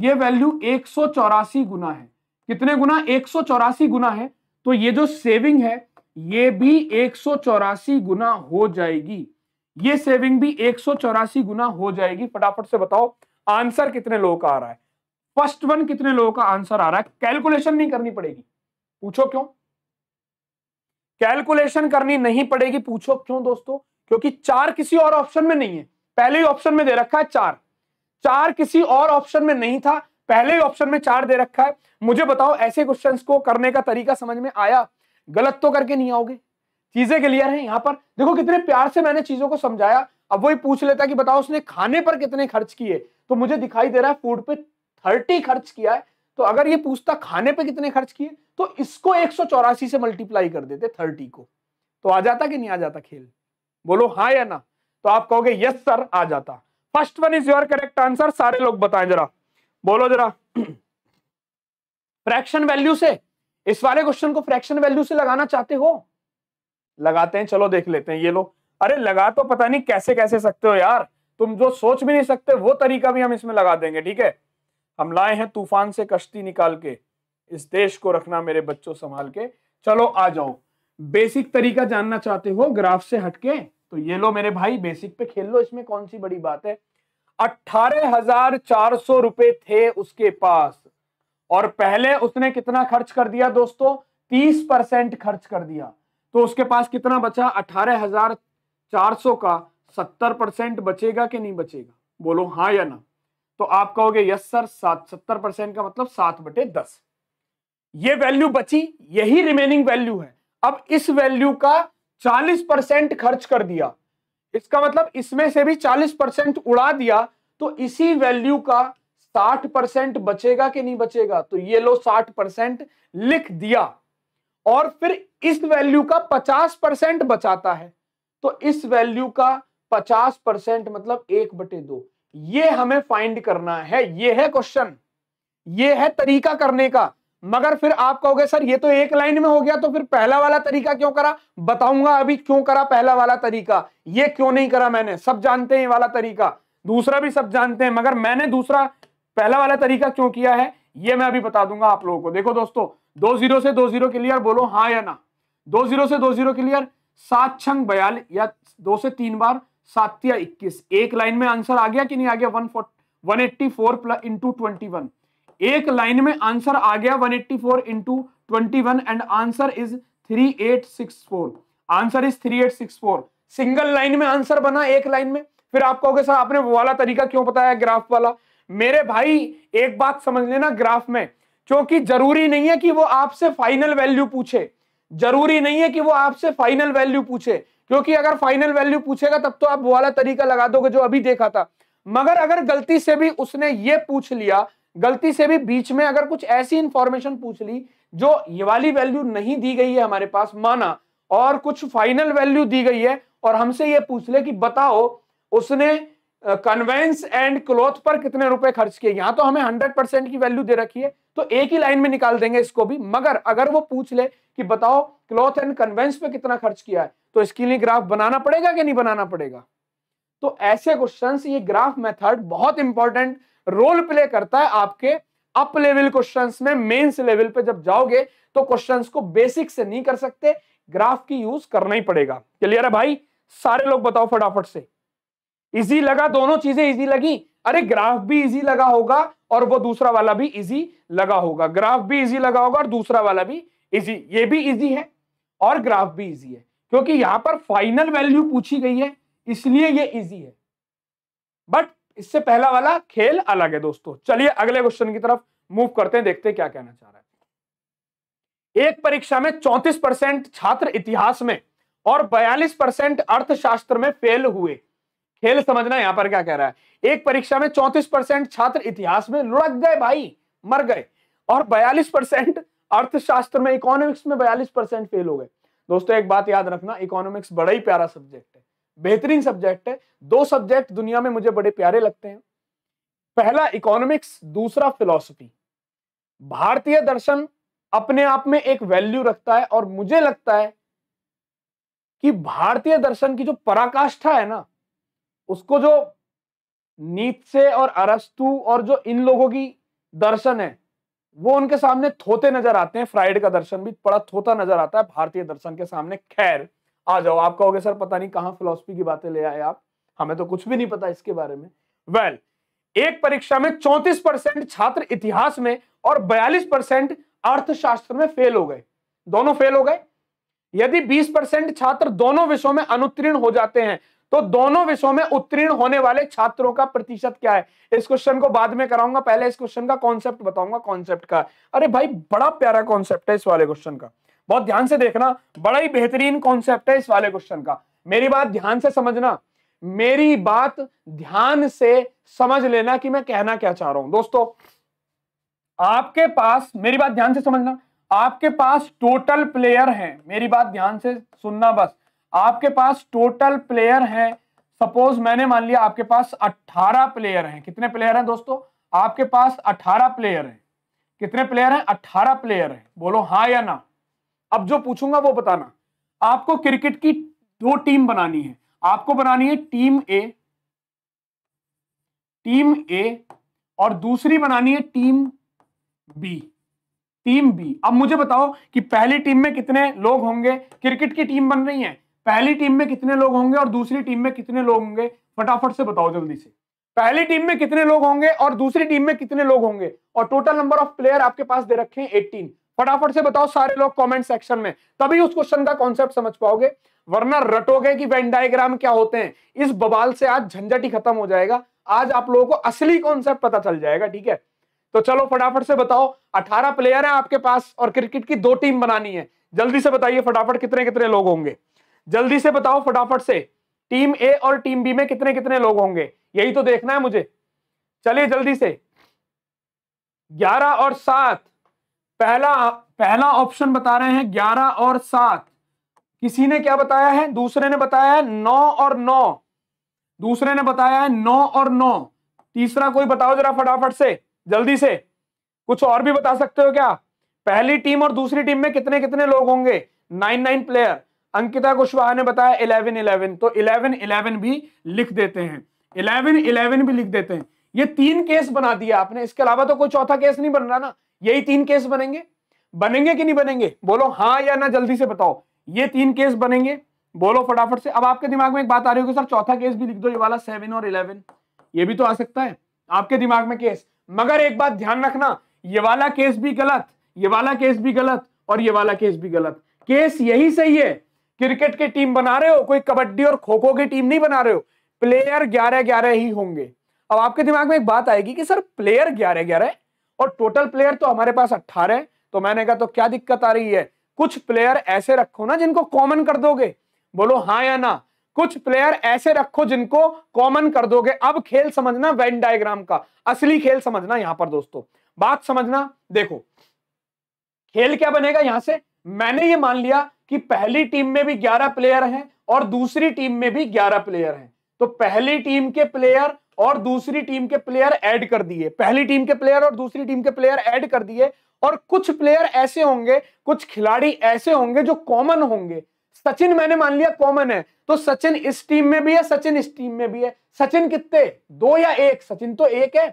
ये वैल्यू एक सौ चौरासी गुना है कितने गुना एक सौ चौरासी गुना है तो ये जो सेविंग है ये भी एक सौ चौरासी गुना हो जाएगी ये सेविंग भी एक सौ चौरासी गुना हो जाएगी फटाफट से बताओ आंसर कितने लोगों का आ रहा है फर्स्ट वन कितने लोगों का आंसर आ रहा है कैलकुलेशन नहीं करनी पड़ेगी पूछो क्यों कैलकुलेशन करनी नहीं पड़ेगी पूछो क्यों दोस्तों क्योंकि चार किसी और ऑप्शन में नहीं है पहले ही ऑप्शन में दे रखा है चार चार किसी और ऑप्शन में नहीं था पहले ही ऑप्शन में चार दे रखा है मुझे बताओ ऐसे क्वेश्चंस को करने का तरीका समझ में आया गलत तो करके नहीं आओगे चीजें क्लियर है यहां पर देखो कितने प्यार से मैंने चीजों को समझाया अब वही पूछ लेता कि बताओ उसने खाने पर कितने खर्च किए तो मुझे दिखाई दे रहा है फूड पे थर्टी खर्च किया है तो अगर ये पूछता खाने पे कितने खर्च किए तो इसको एक से मल्टीप्लाई कर देते थर्टी को तो आ जाता कि नहीं आ जाता खेल बोलो हाँ या ना तो आप कहोगे यस सर आ जाता first one is your correct answer सारे लोग बताएं जरा बोलो जरा फ्रैक्शन वैल्यू से इस वाले क्वेश्चन को फ्रैक्शन वैल्यू से लगाना चाहते हो लगाते हैं चलो देख लेते हैं ये लो अरे लगा तो पता नहीं कैसे कैसे सकते हो यार तुम जो सोच भी नहीं सकते वो तरीका भी हम इसमें लगा देंगे ठीक है हम लाए हैं तूफान से कश्ती निकाल के इस देश को रखना मेरे बच्चों संभाल के चलो आ जाओ बेसिक तरीका जानना चाहते हो ग्राफ से हटके तो ये लो मेरे भाई बेसिक पे खेल लो इसमें कौन सी बड़ी बात है अट्ठारह हजार चार सौ रुपए थे उसके पास और पहले उसने कितना खर्च कर दिया दोस्तों तीस परसेंट खर्च कर दिया तो उसके पास कितना बचा अठारह हजार चार सौ का सत्तर परसेंट बचेगा कि नहीं बचेगा बोलो हाँ या ना तो आप कहोगे यस सर सात सत्तर परसेंट का मतलब सात बटे दस ये वैल्यू बची यही रिमेनिंग वैल्यू है अब इस वैल्यू का चालीस परसेंट खर्च कर दिया इसका मतलब इसमें से भी चालीस परसेंट उड़ा दिया तो इसी वैल्यू का साठ परसेंट बचेगा कि नहीं बचेगा तो ये लो साठ परसेंट लिख दिया और फिर इस वैल्यू का पचास परसेंट बचाता है तो इस वैल्यू का पचास परसेंट मतलब एक बटे दो ये हमें फाइंड करना है ये है क्वेश्चन ये है तरीका करने का मगर फिर आप कहोगे सर ये तो एक लाइन में हो गया तो फिर पहला वाला तरीका क्यों करा बताऊंगा अभी क्यों करा पहला वाला तरीका ये क्यों नहीं करा मैंने सब जानते हैं ये वाला तरीका दूसरा भी सब जानते हैं मगर मैंने दूसरा पहला वाला तरीका क्यों किया है ये मैं अभी बता दूंगा आप लोगों को देखो दोस्तों दो जीरो से दो जीरो क्लियर बोलो हाँ या ना दो जीरो से दो जीरो क्लियर सात छंग बयालीस या दो से तीन बार सात इक्कीस एक लाइन में आंसर आ गया कि नहीं आ गया one one eighty four plus into twenty one एक लाइन में आंसर आ गया one eighty four into twenty one and answer is three eight six four answer is three eight six four single line में आंसर बना एक लाइन में फिर आप कहोगे सर आपने वो वाला तरीका क्यों बताया ग्राफ वाला मेरे भाई एक बात समझ लेना ग्राफ में क्योंकि जरूरी नहीं है कि वो आपसे फाइनल वैल्यू पूछे जरूरी नहीं है कि वो आपसे फाइनल वैल्यू पूछे क्योंकि अगर फाइनल वैल्यू पूछेगा तब तो आप वो वाला तरीका लगा दोगे जो अभी देखा था मगर अगर गलती से भी उसने ये पूछ लिया गलती से भी बीच में अगर कुछ ऐसी इंफॉर्मेशन पूछ ली जो ये वाली वैल्यू नहीं दी गई है हमारे पास माना और कुछ फाइनल वैल्यू दी गई है और हमसे ये पूछ ले कि बताओ उसने कन्वेंस एंड क्लोथ पर कितने रुपए खर्च किए यहां तो हमें हंड्रेड परसेंट की वैल्यू दे रखी है तो एक ही लाइन में निकाल देंगे इसको भी मगर अगर वो पूछ ले कि बताओ क्लॉथ एंड कन्वेंस पे कितना खर्च किया है तो इसके लिए ग्राफ बनाना पड़ेगा कि नहीं बनाना पड़ेगा तो ऐसे क्वेश्चन ये ग्राफ मेथड बहुत इंपॉर्टेंट रोल प्ले करता है आपके अप लेवल क्वेश्चन में मेन्स लेवल पे जब जाओगे तो क्वेश्चन को बेसिक से नहीं कर सकते ग्राफ की यूज करना ही पड़ेगा क्लियर है भाई सारे लोग बताओ फटाफट से इजी लगा दोनों चीजें इजी लगी अरे ग्राफ भी इजी लगा होगा और वो दूसरा वाला भी इजी लगा होगा ग्राफ भी इजी लगा होगा और दूसरा वाला भी इजी ये भी इजी है और ग्राफ भी इजी है क्योंकि यहां पर फाइनल वैल्यू पूछी गई है इसलिए ये इजी है बट इससे पहला वाला खेल अलग है दोस्तों चलिए अगले क्वेश्चन की तरफ मूव करते हैं देखते हैं क्या कहना चाह रहा है एक परीक्षा में चौतीस परसेंट छात्र इतिहास में और बयालीस परसेंट अर्थशास्त्र में फेल हुए खेल समझना यहां पर क्या कह रहा है एक परीक्षा में चौंतीस परसेंट छात्र इतिहास में लुढ़क गए भाई मर गए और बयालीस परसेंट अर्थशास्त्र में इकोनॉमिक्स में बयालीस परसेंट फेल हो गए दोस्तों एक बात याद रखना इकोनॉमिक्स बड़ा ही प्यारा सब्जेक्ट है बेहतरीन सब्जेक्ट है दो सब्जेक्ट दुनिया में मुझे बड़े प्यारे लगते हैं पहला इकोनॉमिक्स दूसरा फिलोसफी भारतीय दर्शन अपने आप में एक वैल्यू रखता है और मुझे लगता है कि भारतीय दर्शन की जो पराकाष्ठा है ना उसको जो से और अरस्तु और जो इन लोगों की दर्शन है वो उनके सामने थोते नजर आते हैं फ्राइड का दर्शन भी बड़ा थोता नजर आता है भारतीय दर्शन के सामने खैर आ जाओ आप कहोगे सर पता नहीं कहां फिलोसफी की बातें ले आए आप हमें तो कुछ भी नहीं पता इसके बारे में वेल well, एक परीक्षा में चौतीस परसेंट छात्र इतिहास में और बयालीस परसेंट अर्थशास्त्र में फेल हो गए दोनों फेल हो गए यदि 20 परसेंट छात्र दोनों विषयों में अनुत्तीर्ण हो जाते हैं तो दोनों विषयों में उत्तीर्ण होने वाले छात्रों का प्रतिशत क्या है इस क्वेश्चन को बाद में कराऊंगा पहले इस क्वेश्चन का कॉन्सेप्ट बताऊंगा कॉन्सेप्ट का अरे भाई बड़ा प्यारा कॉन्सेप्ट है इस वाले क्वेश्चन का बहुत ध्यान से देखना बड़ा ही बेहतरीन कॉन्सेप्ट है इस वाले क्वेश्चन का मेरी बात ध्यान से समझना मेरी बात ध्यान से समझ लेना कि मैं कहना क्या चाह रहा हूं दोस्तों आपके पास मेरी बात ध्यान से समझना आपके पास टोटल प्लेयर हैं मेरी बात ध्यान से सुनना बस आपके पास टोटल प्लेयर हैं सपोज मैंने मान लिया आपके पास 18 प्लेयर हैं कितने प्लेयर हैं दोस्तों आपके पास 18 प्लेयर हैं कितने प्लेयर हैं 18 प्लेयर हैं बोलो हाँ या ना अब जो पूछूंगा वो बताना आपको क्रिकेट की दो टीम बनानी है आपको बनानी है टीम ए टीम ए और दूसरी बनानी है टीम बी टीम बी अब मुझे बताओ कि पहली टीम में कितने लोग होंगे क्रिकेट की टीम बन रही है पहली टीम में कितने लोग होंगे और दूसरी टीम में कितने लोग होंगे फटाफट से बताओ जल्दी से पहली टीम में कितने लोग होंगे और दूसरी टीम में कितने लोग होंगे और टोटल नंबर ऑफ प्लेयर आपके पास दे रखे हैं एटीन फटाफट से बताओ सारे लोग कमेंट सेक्शन में तभी उस क्वेश्चन का कॉन्सेप्ट समझ पाओगे वरना रटोगे कि वेन डायग्राम क्या होते हैं इस बबाल से आज झंझट ही खत्म हो जाएगा आज आप लोगों को असली कॉन्सेप्ट पता चल जाएगा ठीक है तो चलो फटाफट से बताओ अठारह प्लेयर है आपके पास और क्रिकेट की दो टीम बनानी है जल्दी से बताइए फटाफट कितने कितने लोग होंगे जल्दी से बताओ फटाफट से टीम ए और टीम बी में कितने कितने लोग होंगे यही तो देखना है मुझे चलिए जल्दी से ग्यारह और सात पहला पहला ऑप्शन बता रहे हैं ग्यारह और सात किसी ने क्या बताया है दूसरे ने बताया है नौ और नौ दूसरे ने बताया है नौ और नौ तीसरा कोई बताओ जरा फटाफट से जल्दी से कुछ और भी बता सकते हो क्या पहली टीम और दूसरी टीम में कितने कितने लोग होंगे nine nine player Ankita Kushwaha ने बताया इलेवन इलेवन तो इलेवन इलेवन भी लिख देते हैं इलेवन इलेवन भी लिख देते हैं ये तीन केस बना दिया आपने इसके अलावा तो कोई चौथा केस नहीं बन रहा ना यही तीन केस बनेंगे बनेंगे कि नहीं बनेंगे बोलो हाँ या ना जल्दी से बताओ ये तीन केस बनेंगे बोलो फटाफट से अब आपके दिमाग में एक बात आ रही होगी सर चौथा केस भी लिख दो ये वाला सेवन और इलेवन ये भी तो आ सकता है आपके दिमाग में केस मगर एक बात ध्यान रखना ये वाला केस भी गलत ये वाला केस भी गलत और ये वाला केस भी गलत केस यही सही है क्रिकेट की टीम बना रहे हो कोई कबड्डी और खो खो की टीम नहीं बना रहे हो प्लेयर ग्यारह ग्यारह ही होंगे अब आपके दिमाग में एक बात आएगी कि सर प्लेयर ग्यारह ग्यारह और टोटल प्लेयर तो हमारे पास अट्ठारह तो मैंने कहा तो क्या दिक्कत आ रही है कुछ प्लेयर ऐसे रखो ना जिनको कॉमन कर दोगे बोलो हाँ या ना कुछ प्लेयर ऐसे रखो जिनको कॉमन कर दोगे अब खेल समझना वेन डायग्राम का असली खेल समझना यहां पर दोस्तों बात समझना देखो खेल क्या बनेगा यहां से मैंने ये मान लिया कि पहली टीम में भी 11 प्लेयर हैं और दूसरी टीम में भी 11 प्लेयर हैं तो पहली टीम के प्लेयर और दूसरी टीम के प्लेयर ऐड कर दिए पहली टीम के प्लेयर और दूसरी टीम के प्लेयर ऐड कर दिए और कुछ प्लेयर ऐसे होंगे कुछ खिलाड़ी ऐसे होंगे जो कॉमन होंगे सचिन मैंने मान लिया कॉमन है तो सचिन इस टीम में भी है सचिन इस टीम में भी है सचिन कितने दो या एक सचिन तो एक है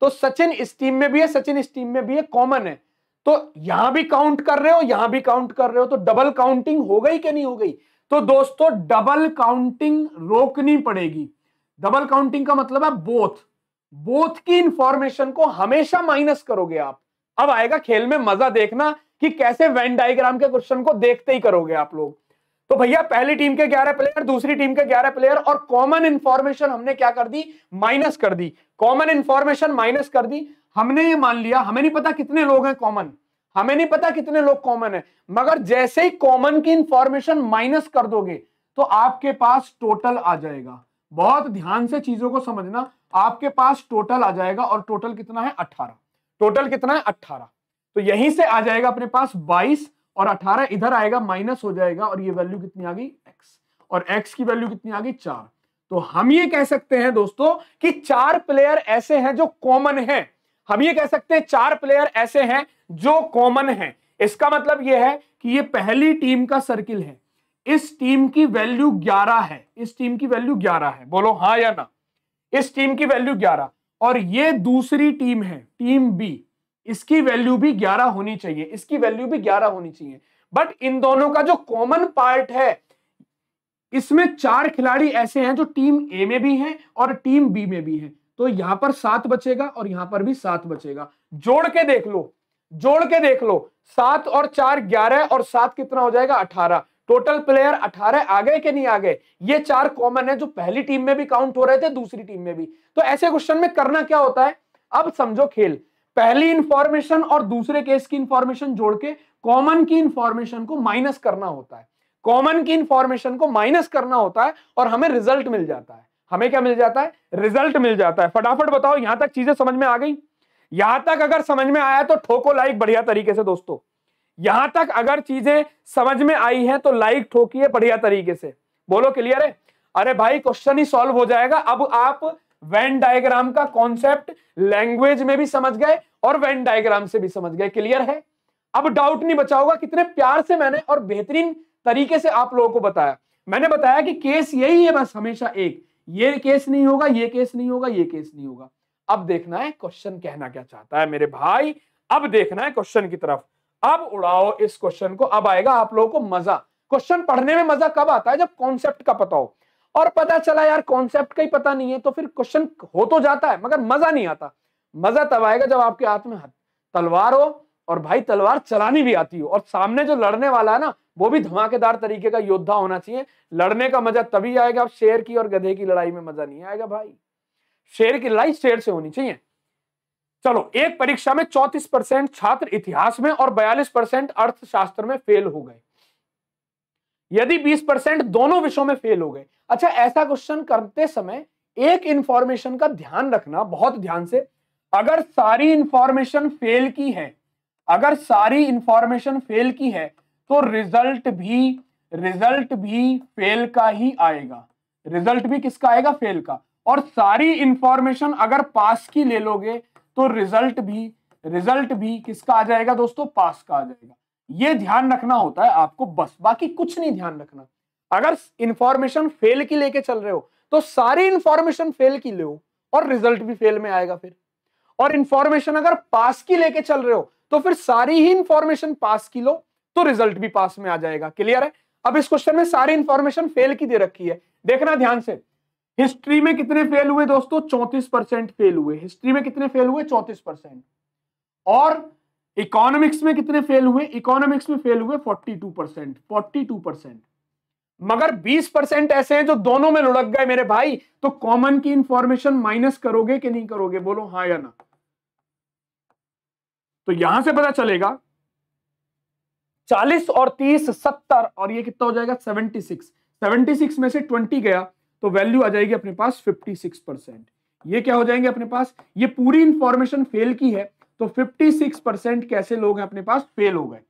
तो सचिन इस टीम में भी है सचिन इस टीम में भी है कॉमन है तो यहां भी काउंट कर रहे हो यहां भी काउंट कर रहे हो तो डबल काउंटिंग हो गई कि नहीं हो गई तो दोस्तों डबल काउंटिंग रोकनी पड़ेगी डबल काउंटिंग का मतलब है बोथ बोथ की इंफॉर्मेशन को हमेशा माइनस करोगे आप अब आएगा खेल में मजा देखना कि कैसे वेन डायग्राम के क्वेश्चन को देखते ही करोगे आप लोग तो भैया पहली टीम के 11 प्लेयर दूसरी टीम के 11 प्लेयर और कॉमन इंफॉर्मेशन हमने क्या कर दी माइनस कर दी कॉमन इंफॉर्मेशन माइनस कर दी हमने ये मान लिया हमें नहीं पता कितने लोग हैं कॉमन हमें नहीं पता कितने लोग कॉमन है मगर जैसे ही कॉमन की इंफॉर्मेशन माइनस कर दोगे तो आपके पास टोटल आ जाएगा बहुत ध्यान से चीजों को समझना आपके पास टोटल आ जाएगा और टोटल कितना है अट्ठारह टोटल कितना है अट्ठारह तो यहीं से आ जाएगा अपने पास बाईस और 18 इधर आएगा माइनस हो जाएगा और ये वैल्यू कितनी आ गई एक्स और एक्स की वैल्यू कितनी आ गई चार तो हम ये कह सकते हैं दोस्तों कि चार प्लेयर ऐसे हैं जो कॉमन है हम ये कह सकते हैं चार प्लेयर ऐसे हैं जो कॉमन है इसका मतलब यह है कि ये पहली टीम का सर्किल है इस टीम की वैल्यू ग्यारह है इस टीम की वैल्यू ग्यारह है बोलो हाँ या ना इस टीम की वैल्यू ग्यारह और ये दूसरी टीम है टीम बी इसकी वैल्यू भी 11 होनी चाहिए इसकी वैल्यू भी 11 होनी चाहिए बट इन दोनों का जो कॉमन पार्ट है इसमें चार खिलाड़ी ऐसे हैं जो टीम ए में भी हैं और टीम बी में भी हैं तो यहां पर सात बचेगा और यहां पर भी सात बचेगा जोड़ के देख लो जोड़ के देख लो सात और चार ग्यारह और सात कितना हो जाएगा अठारह टोटल प्लेयर अठारह आ गए कि नहीं आ गए ये चार कॉमन है जो पहली टीम में भी काउंट हो रहे थे दूसरी टीम में भी तो ऐसे क्वेश्चन में करना क्या होता है अब समझो खेल पहली इंफॉर्मेशन और दूसरे केस की इंफॉर्मेशन जोड़ के कॉमन की इंफॉर्मेशन को माइनस करना होता है कॉमन की इंफॉर्मेशन को माइनस करना होता है और हमें रिजल्ट मिल जाता है हमें क्या मिल जाता है रिजल्ट मिल जाता है फटाफट बताओ यहां तक चीजें समझ में आ गई यहां तक अगर समझ में आया तो ठोको लाइक बढ़िया तरीके से दोस्तों यहां तक अगर चीजें समझ में आई हैं तो लाइक ठोकिए बढ़िया तरीके से बोलो क्लियर है अरे भाई क्वेश्चन ही सॉल्व हो जाएगा अब आप वैन डायग्राम का कॉन्सेप्ट लैंग्वेज में भी समझ गए और वैन डायग्राम से भी समझ गए क्लियर है अब डाउट नहीं बचा होगा कितने प्यार से मैंने और बेहतरीन तरीके से आप लोगों को बताया मैंने बताया कि केस यही है बस हमेशा एक ये केस नहीं होगा ये केस नहीं होगा ये केस नहीं होगा अब देखना है क्वेश्चन कहना क्या चाहता है मेरे भाई अब देखना है क्वेश्चन की तरफ अब उड़ाओ इस क्वेश्चन को अब आएगा आप लोगों को मजा क्वेश्चन पढ़ने में मजा कब आता है जब कॉन्सेप्ट का पता हो और पता चला यार कॉन्सेप्ट का ही पता नहीं है तो फिर क्वेश्चन हो तो जाता है मगर मजा नहीं आता मजा तब आएगा जब आपके हाथ में तलवार हो और भाई तलवार चलानी भी आती हो और सामने जो लड़ने वाला है ना वो भी धमाकेदार तरीके का योद्धा होना चाहिए लड़ने का मजा तभी आएगा शेर की और गधे की लड़ाई में मजा नहीं आएगा भाई शेर की लड़ाई शेर से होनी चाहिए चलो एक परीक्षा में चौतीस परसेंट छात्र इतिहास में और बयालीस परसेंट अर्थशास्त्र में फेल हो गए यदि 20 परसेंट दोनों विषयों में फेल हो गए अच्छा ऐसा क्वेश्चन करते समय एक इंफॉर्मेशन का ध्यान रखना बहुत ध्यान से अगर सारी इंफॉर्मेशन फेल की है अगर सारी इंफॉर्मेशन फेल की है तो रिजल्ट भी रिजल्ट भी फेल का ही आएगा रिजल्ट भी किसका आएगा फेल का और सारी इंफॉर्मेशन अगर पास की ले लोगे तो रिजल्ट भी रिजल्ट भी किसका आ जाएगा दोस्तों पास का आ जाएगा ये ध्यान रखना होता है आपको बस बाकी कुछ नहीं ध्यान रखना अगर इंफॉर्मेशन फेल की लेके चल रहे हो तो सारी इंफॉर्मेशन फेल की लो और रिजल्ट भी फेल में आएगा फिर और इंफॉर्मेशन अगर पास की लेके चल रहे हो तो फिर सारी ही इंफॉर्मेशन पास की लो तो रिजल्ट भी पास में आ जाएगा क्लियर है अब इस क्वेश्चन में सारी इंफॉर्मेशन फेल की दे रखी है देखना ध्यान से हिस्ट्री में कितने फेल हुए दोस्तों चौतीस परसेंट फेल हुए हिस्ट्री में कितने फेल हुए चौतीस परसेंट और इकोनॉमिक्स में कितने फेल हुए इकोनॉमिक्स में फेल हुए 42 परसेंट फोर्टी परसेंट मगर 20 परसेंट ऐसे हैं जो दोनों में लुढ़क गए मेरे भाई तो कॉमन की इंफॉर्मेशन माइनस करोगे कि नहीं करोगे बोलो हाँ या ना तो यहां से पता चलेगा 40 और 30 70 और ये कितना हो जाएगा 76 76 में से 20 गया तो वैल्यू आ जाएगी अपने पास 56 परसेंट ये क्या हो जाएंगे अपने पास ये पूरी इंफॉर्मेशन फेल की है तो 56 परसेंट कैसे लोग हैं अपने पास फेल हो गए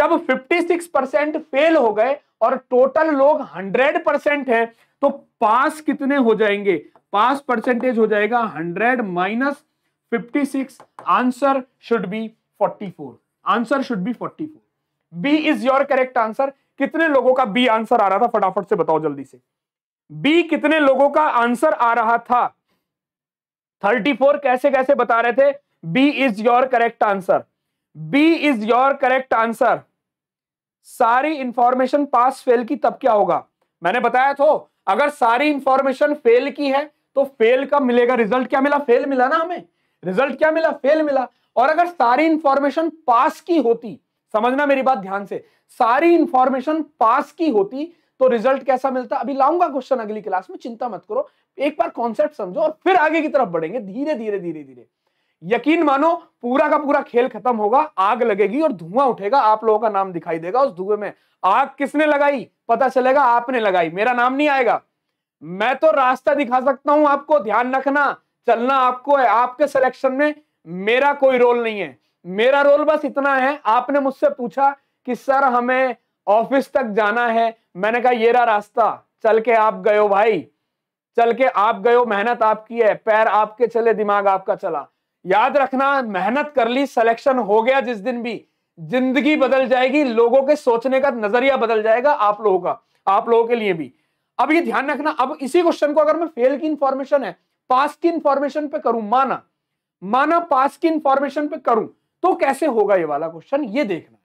जब 56 परसेंट फेल हो गए और टोटल लोग 100 परसेंट है तो पास कितने हो जाएंगे पास परसेंटेज हो जाएगा 100 minus 56 answer should be 44 answer should be 44 B is your correct answer कितने लोगों का बी आंसर आ रहा था फटाफट से बताओ जल्दी से बी कितने लोगों का आंसर आ रहा था 34 कैसे कैसे बता रहे थे B is your correct answer B is your correct answer सारी इंफॉर्मेशन पास फेल की तब क्या होगा मैंने बताया तो अगर सारी इंफॉर्मेशन फेल की है तो फेल का मिलेगा रिजल्ट क्या मिला फेल मिला ना हमें रिजल्ट क्या मिला फेल मिला और अगर सारी इंफॉर्मेशन पास की होती समझना मेरी बात ध्यान से सारी इंफॉर्मेशन पास की होती तो रिजल्ट कैसा मिलता अभी लाऊंगा क्वेश्चन अगली क्लास में चिंता मत करो एक बार कॉन्सेप्ट समझो और फिर आगे की तरफ बढ़ेंगे धीरे धीरे धीरे धीरे यकीन मानो पूरा का पूरा खेल खत्म होगा आग लगेगी और धुआं उठेगा आप लोगों का नाम दिखाई देगा उस धुएं में आग किसने लगाई पता चलेगा आपने लगाई मेरा नाम नहीं आएगा मैं तो रास्ता दिखा सकता हूं आपको ध्यान रखना चलना आपको है आपके सिलेक्शन में मेरा कोई रोल नहीं है मेरा रोल बस इतना है आपने मुझसे पूछा कि सर हमें ऑफिस तक जाना है मैंने कहा ये रहा रास्ता चल के आप गयो भाई चल के आप गयो मेहनत आपकी है पैर आपके चले दिमाग आपका चला याद रखना मेहनत कर ली सिलेक्शन हो गया जिस दिन भी जिंदगी बदल जाएगी लोगों के सोचने का नजरिया बदल जाएगा आप लोगों का आप लोगों के लिए भी अब ये ध्यान रखना अब इसी क्वेश्चन को अगर मैं फेल की इंफॉर्मेशन है पास की इंफॉर्मेशन पे करूं माना माना पास की इंफॉर्मेशन पे करूं तो कैसे होगा ये वाला क्वेश्चन ये देखना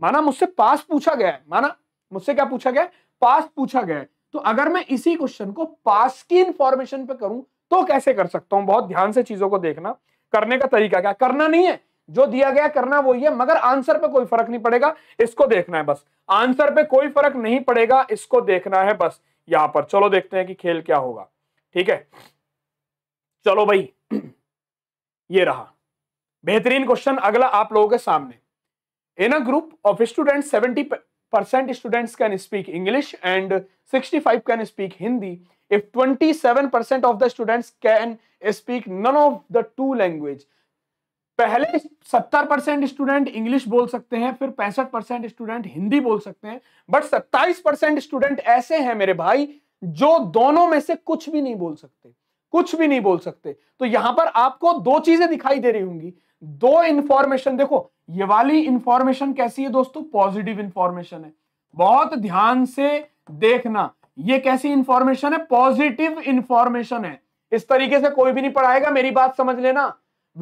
माना मुझसे पास पूछा गया है माना मुझसे क्या पूछा गया पास पूछा गया है तो अगर मैं इसी क्वेश्चन को पास की इंफॉर्मेशन पे करूं तो कैसे कर सकता हूं बहुत ध्यान से चीजों को देखना करने का तरीका क्या करना नहीं है जो दिया गया करना वही है मगर आंसर पे कोई फर्क नहीं पड़ेगा इसको देखना है बस आंसर पे कोई फर्क नहीं पड़ेगा इसको देखना है बस यहां पर चलो देखते हैं कि खेल क्या होगा ठीक है चलो भाई (clears throat) ये रहा बेहतरीन क्वेश्चन अगला आप लोगों के सामने in a group of student seventy percent students can speak English and sixty five can speak Hindi if 27% of the students can speak none of the two language पहले 70 परसेंट स्टूडेंट इंग्लिश बोल सकते हैं फिर पैंसठ परसेंट स्टूडेंट हिंदी बोल सकते हैं बट 27 परसेंट स्टूडेंट ऐसे हैं मेरे भाई जो दोनों में से कुछ भी नहीं बोल सकते कुछ भी नहीं बोल सकते तो यहां पर आपको दो चीजें दिखाई दे रही होंगी दो इंफॉर्मेशन देखो ये वाली इंफॉर्मेशन कैसी है दोस्तों पॉजिटिव इंफॉर्मेशन है बहुत ध्यान से देखना ये कैसी इंफॉर्मेशन है पॉजिटिव इंफॉर्मेशन है इस तरीके से कोई भी नहीं पढ़ाएगा मेरी बात समझ लेना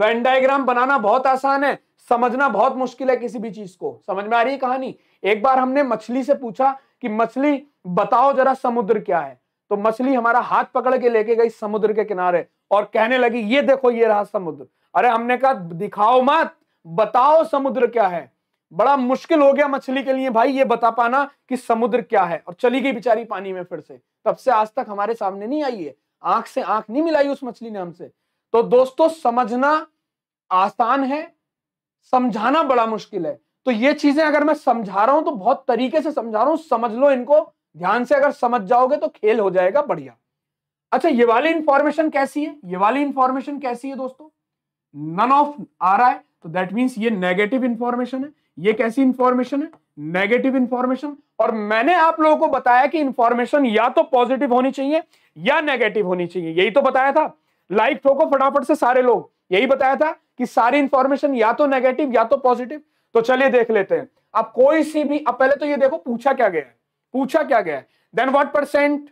वेन डायग्राम बनाना बहुत आसान है समझना बहुत मुश्किल है किसी भी चीज को समझ में आ रही है कहानी एक बार हमने मछली से पूछा कि मछली बताओ जरा समुद्र क्या है तो मछली हमारा हाथ पकड़ के लेके गई समुद्र के किनारे और कहने लगी ये देखो ये रहा समुद्र अरे हमने कहा दिखाओ मत बताओ समुद्र क्या है बड़ा मुश्किल हो गया मछली के लिए भाई ये बता पाना कि समुद्र क्या है और चली गई बेचारी पानी में फिर से तब से आज तक हमारे सामने नहीं आई है आंख से आंख नहीं मिलाई उस मछली ने हमसे तो दोस्तों समझना आसान है समझाना बड़ा मुश्किल है तो ये चीजें अगर मैं समझा रहा हूं तो बहुत तरीके से समझा रहा हूं समझ लो इनको ध्यान से अगर समझ जाओगे तो खेल हो जाएगा बढ़िया अच्छा ये वाली इंफॉर्मेशन कैसी है ये वाली इंफॉर्मेशन कैसी है दोस्तों नन ऑफ आ रहा है तो दैट मीन्स ये नेगेटिव इंफॉर्मेशन है ये कैसी इंफॉर्मेशन है नेगेटिव इंफॉर्मेशन और मैंने आप लोगों को बताया कि इंफॉर्मेशन या तो पॉजिटिव होनी चाहिए या नेगेटिव होनी चाहिए यही तो बताया था लाइक ठोको फटाफट से सारे लोग यही बताया था कि सारी इंफॉर्मेशन या तो नेगेटिव या तो पॉजिटिव तो चलिए देख लेते हैं अब कोई सी भी अब पहले तो ये देखो पूछा क्या गया है पूछा क्या गया है then what percent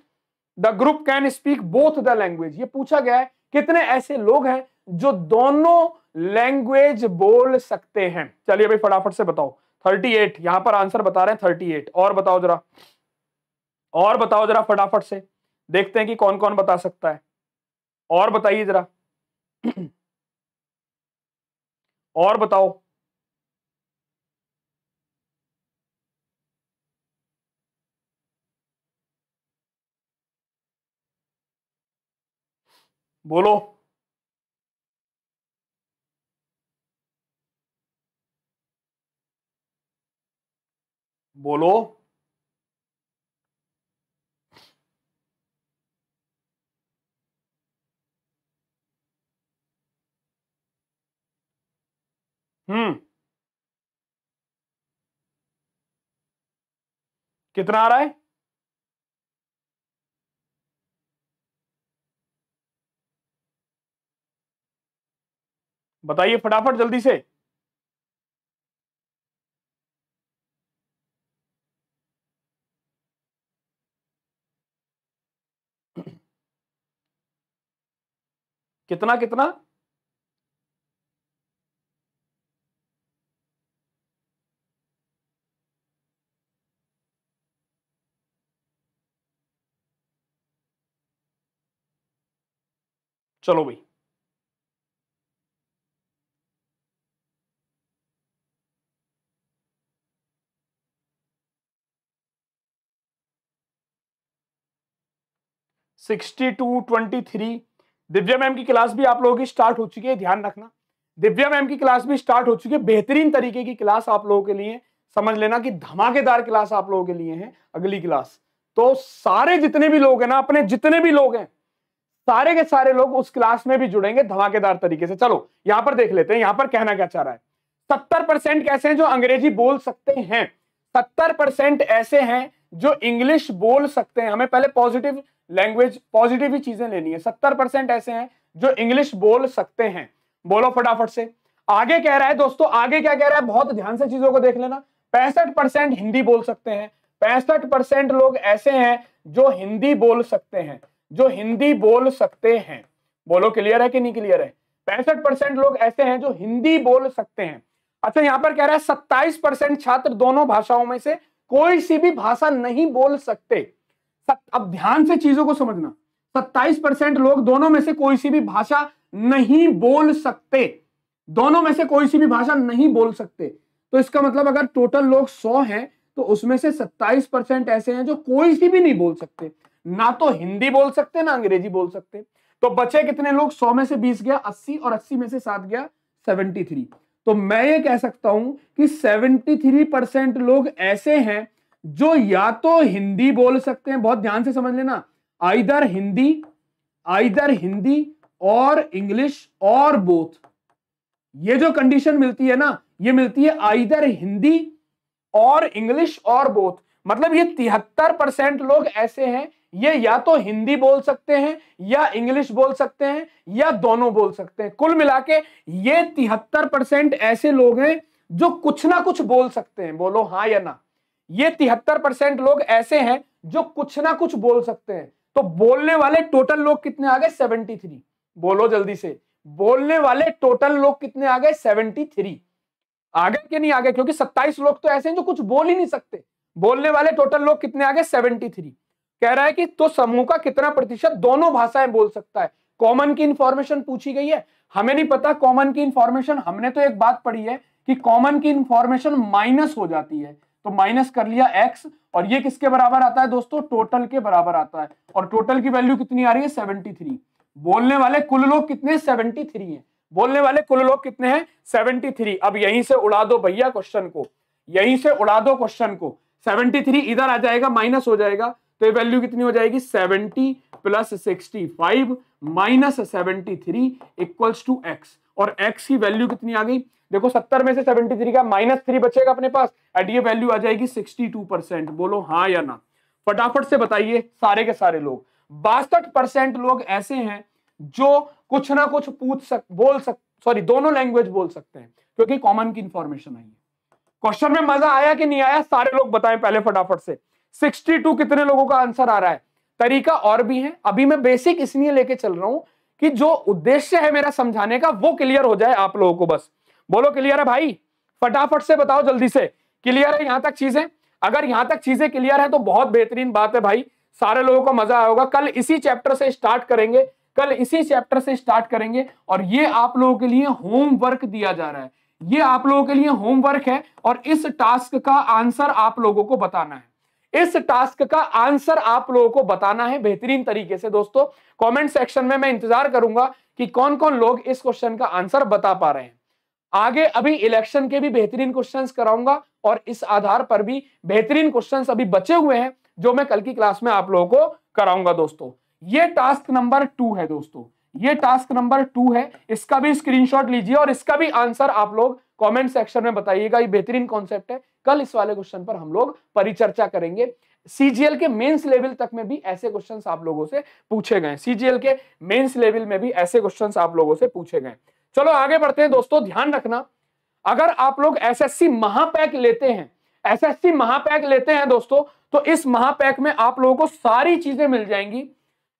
the group can speak both the language ये पूछा गया है कितने ऐसे लोग हैं जो दोनों लैंग्वेज बोल सकते हैं चलिए भाई फटाफट से बताओ 38 यहां पर आंसर बता रहे हैं 38 और बताओ जरा और बताओ जरा फटाफट से देखते हैं कि कौन कौन बता सकता है और बताइए जरा (clears throat) और बताओ बोलो बोलो हम्म कितना आ रहा है बताइए फटाफट जल्दी से कितना कितना चलो भाई sixty two twenty three Divya ma'am की क्लास भी आप लोगों की स्टार्ट हो चुकी है ध्यान रखना दिव्या मैम की क्लास भी स्टार्ट हो चुकी है बेहतरीन तरीके की क्लास आप लोगों के लिए समझ लेना कि धमाकेदार क्लास आप लोगों के लिए है अगली क्लास तो सारे जितने भी लोग हैं ना अपने जितने भी लोग हैं सारे के सारे लोग उस क्लास में भी जुड़ेंगे धमाकेदार तरीके से चलो यहां पर देख लेते हैं यहां पर कहना क्या चाह रहा है सत्तर परसेंट कैसे हैं जो अंग्रेजी बोल सकते हैं सत्तर परसेंट ऐसे हैं जो इंग्लिश बोल सकते हैं हमें पहले पॉजिटिव लैंग्वेज पॉजिटिव ही चीजें लेनी है सत्तर परसेंट ऐसे हैं जो इंग्लिश बोल सकते हैं बोलो फटाफट से आगे कह रहा है दोस्तों आगे क्या कह रहा है बहुत ध्यान से चीजों को देख लेना पैंसठ परसेंट हिंदी बोल सकते हैं पैंसठ परसेंट लोग ऐसे हैं जो हिंदी बोल सकते हैं जो हिंदी बोल सकते हैं बोलो क्लियर है कि नहीं क्लियर है पैंसठ परसेंट लोग ऐसे हैं जो हिंदी बोल सकते हैं अच्छा यहाँ पर कह रहा है सत्ताईस परसेंट छात्र दोनों भाषाओं में से कोई सी भी भाषा नहीं बोल सकते अब ध्यान से चीजों को समझना सत्ताईस परसेंट लोग दोनों में से कोई सी भी भाषा नहीं बोल सकते दोनों में से कोई सी भी भाषा नहीं बोल सकते तो इसका मतलब अगर टोटल लोग सौ हैं तो उसमें से सत्ताईस परसेंट ऐसे हैं जो कोई सी भी नहीं बोल सकते ना तो हिंदी बोल सकते ना अंग्रेजी बोल सकते तो बचे कितने लोग सौ में से बीस गया अस्सी और अस्सी में से सात गया सेवेंटी थ्री तो मैं ये कह सकता हूं कि सेवेंटी थ्री परसेंट लोग ऐसे हैं जो या तो हिंदी बोल सकते हैं बहुत ध्यान से समझ लेना आइदर हिंदी आइदर हिंदी और इंग्लिश और बोथ ये जो कंडीशन मिलती है ना ये मिलती है आइदर हिंदी और इंग्लिश और बोथ मतलब ये तिहत्तर परसेंट लोग ऐसे हैं ये या तो हिंदी बोल सकते हैं या इंग्लिश बोल सकते हैं या दोनों बोल सकते हैं कुल मिला के ये तिहत्तर परसेंट ऐसे लोग हैं जो कुछ ना कुछ बोल सकते हैं बोलो हाँ या ना ये तिहत्तर परसेंट लोग ऐसे हैं जो कुछ ना कुछ बोल सकते हैं तो बोलने वाले टोटल लोग कितने आ गए सेवेंटी थ्री बोलो जल्दी से बोलने वाले टोटल लोग कितने आ गए सेवेंटी थ्री आगे के नहीं आगे क्योंकि सत्ताईस लोग तो ऐसे हैं जो कुछ बोल ही नहीं सकते बोलने वाले टोटल लोग कितने आ गए सेवेंटी थ्री कह रहा है कि तो समूह का कितना प्रतिशत दोनों भाषाएं बोल सकता है कॉमन की इंफॉर्मेशन पूछी गई है हमें नहीं पता कॉमन की इंफॉर्मेशन हमने तो एक बात पढ़ी है कि कॉमन की इंफॉर्मेशन माइनस हो जाती है तो माइनस कर लिया एक्स और ये किसके बराबर आता है दोस्तों टोटल के बराबर आता है और टोटल की वैल्यू कितनी आ रही है सेवेंटी थ्री बोलने वाले कुल लोग कितने सेवेंटी थ्री है बोलने वाले कुल लोग कितने हैं सेवेंटी थ्री अब यहीं से उड़ा दो भैया क्वेश्चन को यहीं से उड़ा दो क्वेश्चन को सेवेंटी थ्री इधर आ जाएगा माइनस हो जाएगा तो ये वैल्यू कितनी हो जाएगी seventy plus sixty five minus seventy three equals to x और एक्स की वैल्यू कितनी आ गई देखो सत्तर में से सेवेंटी थ्री का माइनस थ्री बचेगा अपने पास एंड ये वैल्यू आ जाएगी सिक्सटी टू परसेंट बोलो हाँ या ना फटाफट से बताइए सारे के सारे लोग बासठ परसेंट लोग ऐसे हैं जो कुछ ना कुछ पूछ सक बोल सक सॉरी दोनों लैंग्वेज बोल सकते हैं क्योंकि कॉमन की इंफॉर्मेशन आई है क्वेश्चन में मजा आया कि नहीं आया सारे लोग बताएं पहले फटाफट से 62 कितने लोगों का आंसर आ रहा है तरीका और भी है अभी मैं बेसिक इसलिए लेके चल रहा हूं कि जो उद्देश्य है मेरा समझाने का वो क्लियर हो जाए आप लोगों को बस बोलो क्लियर है भाई फटाफट से बताओ जल्दी से क्लियर है यहां तक चीजें अगर यहां तक चीजें क्लियर है तो बहुत बेहतरीन बात है भाई सारे लोगों को मजा आएगा कल इसी चैप्टर से स्टार्ट करेंगे कल इसी चैप्टर से स्टार्ट करेंगे और ये आप लोगों के लिए होमवर्क दिया जा रहा है ये आप लोगों के लिए होमवर्क है और इस टास्क का आंसर आप लोगों को बताना है इस टास्क का आंसर आप लोगों को बताना है बेहतरीन तरीके से दोस्तों कमेंट सेक्शन में मैं इंतजार करूंगा कि कौन कौन लोग इस क्वेश्चन का आंसर बता पा रहे हैं आगे अभी इलेक्शन के भी बेहतरीन क्वेश्चंस कराऊंगा और इस आधार पर भी बेहतरीन क्वेश्चंस अभी बचे हुए हैं जो मैं कल की क्लास में आप लोगों को कराऊंगा दोस्तों ये टास्क नंबर टू है दोस्तों ये टास्क नंबर टू है इसका भी स्क्रीनशॉट लीजिए और इसका भी आंसर आप लोग कमेंट सेक्शन में बताइएगा ये बेहतरीन कॉन्सेप्ट है कल इस वाले क्वेश्चन पर हम लोग परिचर्चा करेंगे सीजीएल के मेंस लेवल तक में भी ऐसे क्वेश्चन आप लोगों से पूछे गए सीजीएल के मेंस लेवल में भी ऐसे क्वेश्चन आप लोगों से पूछे गए चलो आगे बढ़ते हैं दोस्तों ध्यान रखना अगर आप लोग एसएससी महापैक लेते हैं एसएससी महापैक लेते हैं दोस्तों तो इस महापैक में आप लोगों को सारी चीजें मिल जाएंगी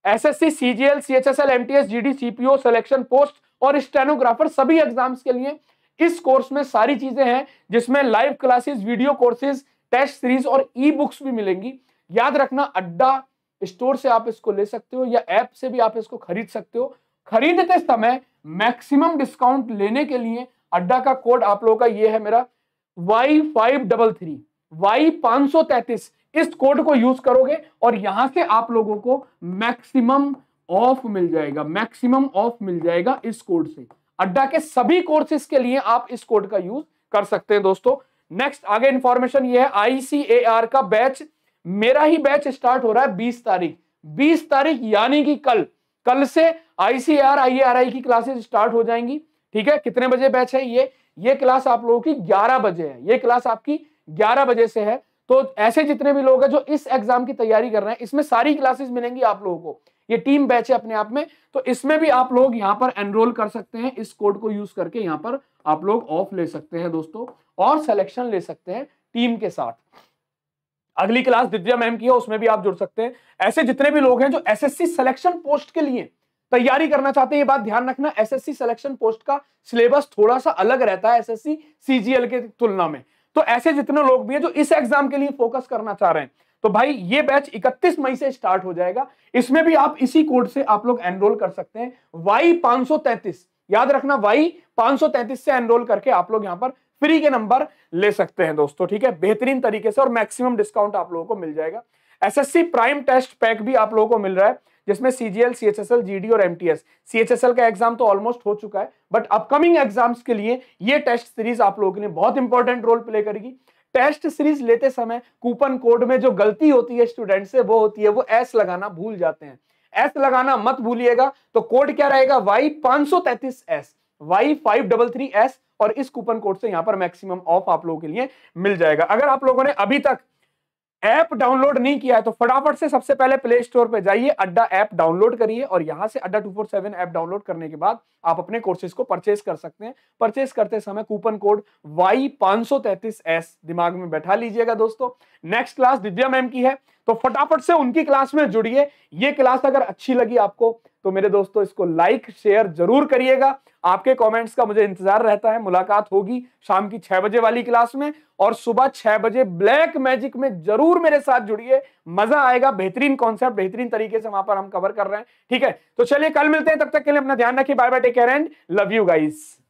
SSC CGL CHSL MTS GD CPO selection post और स्टेनोग्राफर सभी एग्जाम्स के लिए इस कोर्स में सारी चीजें हैं जिसमें live classes video courses test series और ई बुक्स भी मिलेंगी याद रखना अड्डा स्टोर से आप इसको ले सकते हो या ऐप से भी आप इसको खरीद सकते हो खरीदते समय मैक्सिमम डिस्काउंट लेने के लिए अड्डा का कोड आप लोगों का ये है मेरा Y five double three Y पांच सौ तैतीस इस कोड को यूज करोगे और यहां से आप लोगों को मैक्सिमम ऑफ मिल जाएगा मैक्सिमम ऑफ मिल जाएगा इस कोड से अड्डा के सभी कोर्सेस के लिए आप इस कोड का यूज कर सकते हैं दोस्तों नेक्स्ट आगे इंफॉर्मेशन ये है आईसीएआर का बैच मेरा ही बैच स्टार्ट हो रहा है बीस तारीख बीस तारीख यानी कि कल कल से आईसीआर आईआरआई की क्लासेस स्टार्ट हो जाएंगी ठीक है कितने बजे बैच है ये ये क्लास आप लोगों की 11 बजे है ये क्लास आपकी 11 बजे से है तो ऐसे जितने भी लोग हैं जो इस एग्जाम की तैयारी कर रहे हैं इसमें सारी क्लासेस मिलेंगी आप लोगों को ये टीम बैच है अपने आप में तो इसमें भी आप लोग यहाँ पर एनरोल कर सकते हैं इस कोड को यूज करके यहाँ पर आप लोग ऑफ ले सकते हैं दोस्तों और सिलेक्शन ले सकते हैं टीम के साथ अगली क्लास दिव्या मैम की है उसमें भी आप जुड़ सकते हैं ऐसे जितने भी लोग हैं जो एसएससी सिलेक्शन पोस्ट के लिए तैयारी करना चाहते हैं ये बात ध्यान रखना एसएससी सिलेक्शन पोस्ट का सिलेबस थोड़ा सा अलग रहता है एसएससी सीजीएल के तुलना में तो ऐसे जितने लोग भी हैं जो इस एग्जाम के लिए फोकस करना चाह रहे हैं तो भाई ये बैच 31 मई से स्टार्ट हो जाएगा इसमें भी आप इसी कोड से आप लोग एनरोल कर सकते हैं वाई याद रखना वाई से एनरोल करके आप लोग यहां पर फ्री के नंबर ले सकते हैं दोस्तों ठीक है बेहतरीन तरीके से और मैक्सिमम डिस्काउंट आप लोगों को मिल जाएगा एसएससी प्राइम टेस्ट पैक भी आप लोगों को मिल रहा है जिसमें सीजीएल सीएचएसएल जीडी और एमटीएस सीएचएसएल का एग्जाम तो ऑलमोस्ट हो चुका है बट अपकमिंग एग्जाम्स के लिए ये टेस्ट सीरीज आप लोगों के लिए बहुत इंपॉर्टेंट रोल प्ले करेगी टेस्ट सीरीज लेते समय कूपन कोड में जो गलती होती है स्टूडेंट से वो होती है वो एस लगाना भूल जाते हैं एस लगाना मत भूलिएगा तो कोड क्या रहेगा वाई पांच सौ तैतीस S Y five double three S और इस कूपन कोड से यहां पर मैक्सिमम ऑफ आप लोगों के लिए मिल जाएगा अगर आप लोगों ने अभी तक ऐप डाउनलोड नहीं किया है तो फटाफट से सबसे पहले प्ले स्टोर पर जाइए अड्डा ऐप डाउनलोड करिए और यहां से अड्डा 247 ऐप डाउनलोड करने के बाद आप अपने कोर्सेज को परचेस कर सकते हैं परचेस करते समय कूपन कोड वाई पांच एस दिमाग में बैठा लीजिएगा दोस्तों नेक्स्ट क्लास दिव्या मैम की है तो फटाफट से उनकी क्लास में जुड़िए ये क्लास अगर अच्छी लगी आपको तो मेरे दोस्तों इसको लाइक शेयर जरूर करिएगा आपके कमेंट्स का मुझे इंतजार रहता है मुलाकात होगी शाम की छह बजे वाली क्लास में और सुबह छह बजे ब्लैक मैजिक में जरूर मेरे साथ जुड़िए मजा आएगा बेहतरीन कॉन्सेप्ट बेहतरीन तरीके से वहां पर हम कवर कर रहे हैं ठीक है तो चलिए कल मिलते हैं तब तक के लिए अपना ध्यान रखिए bye bye take care and love you guys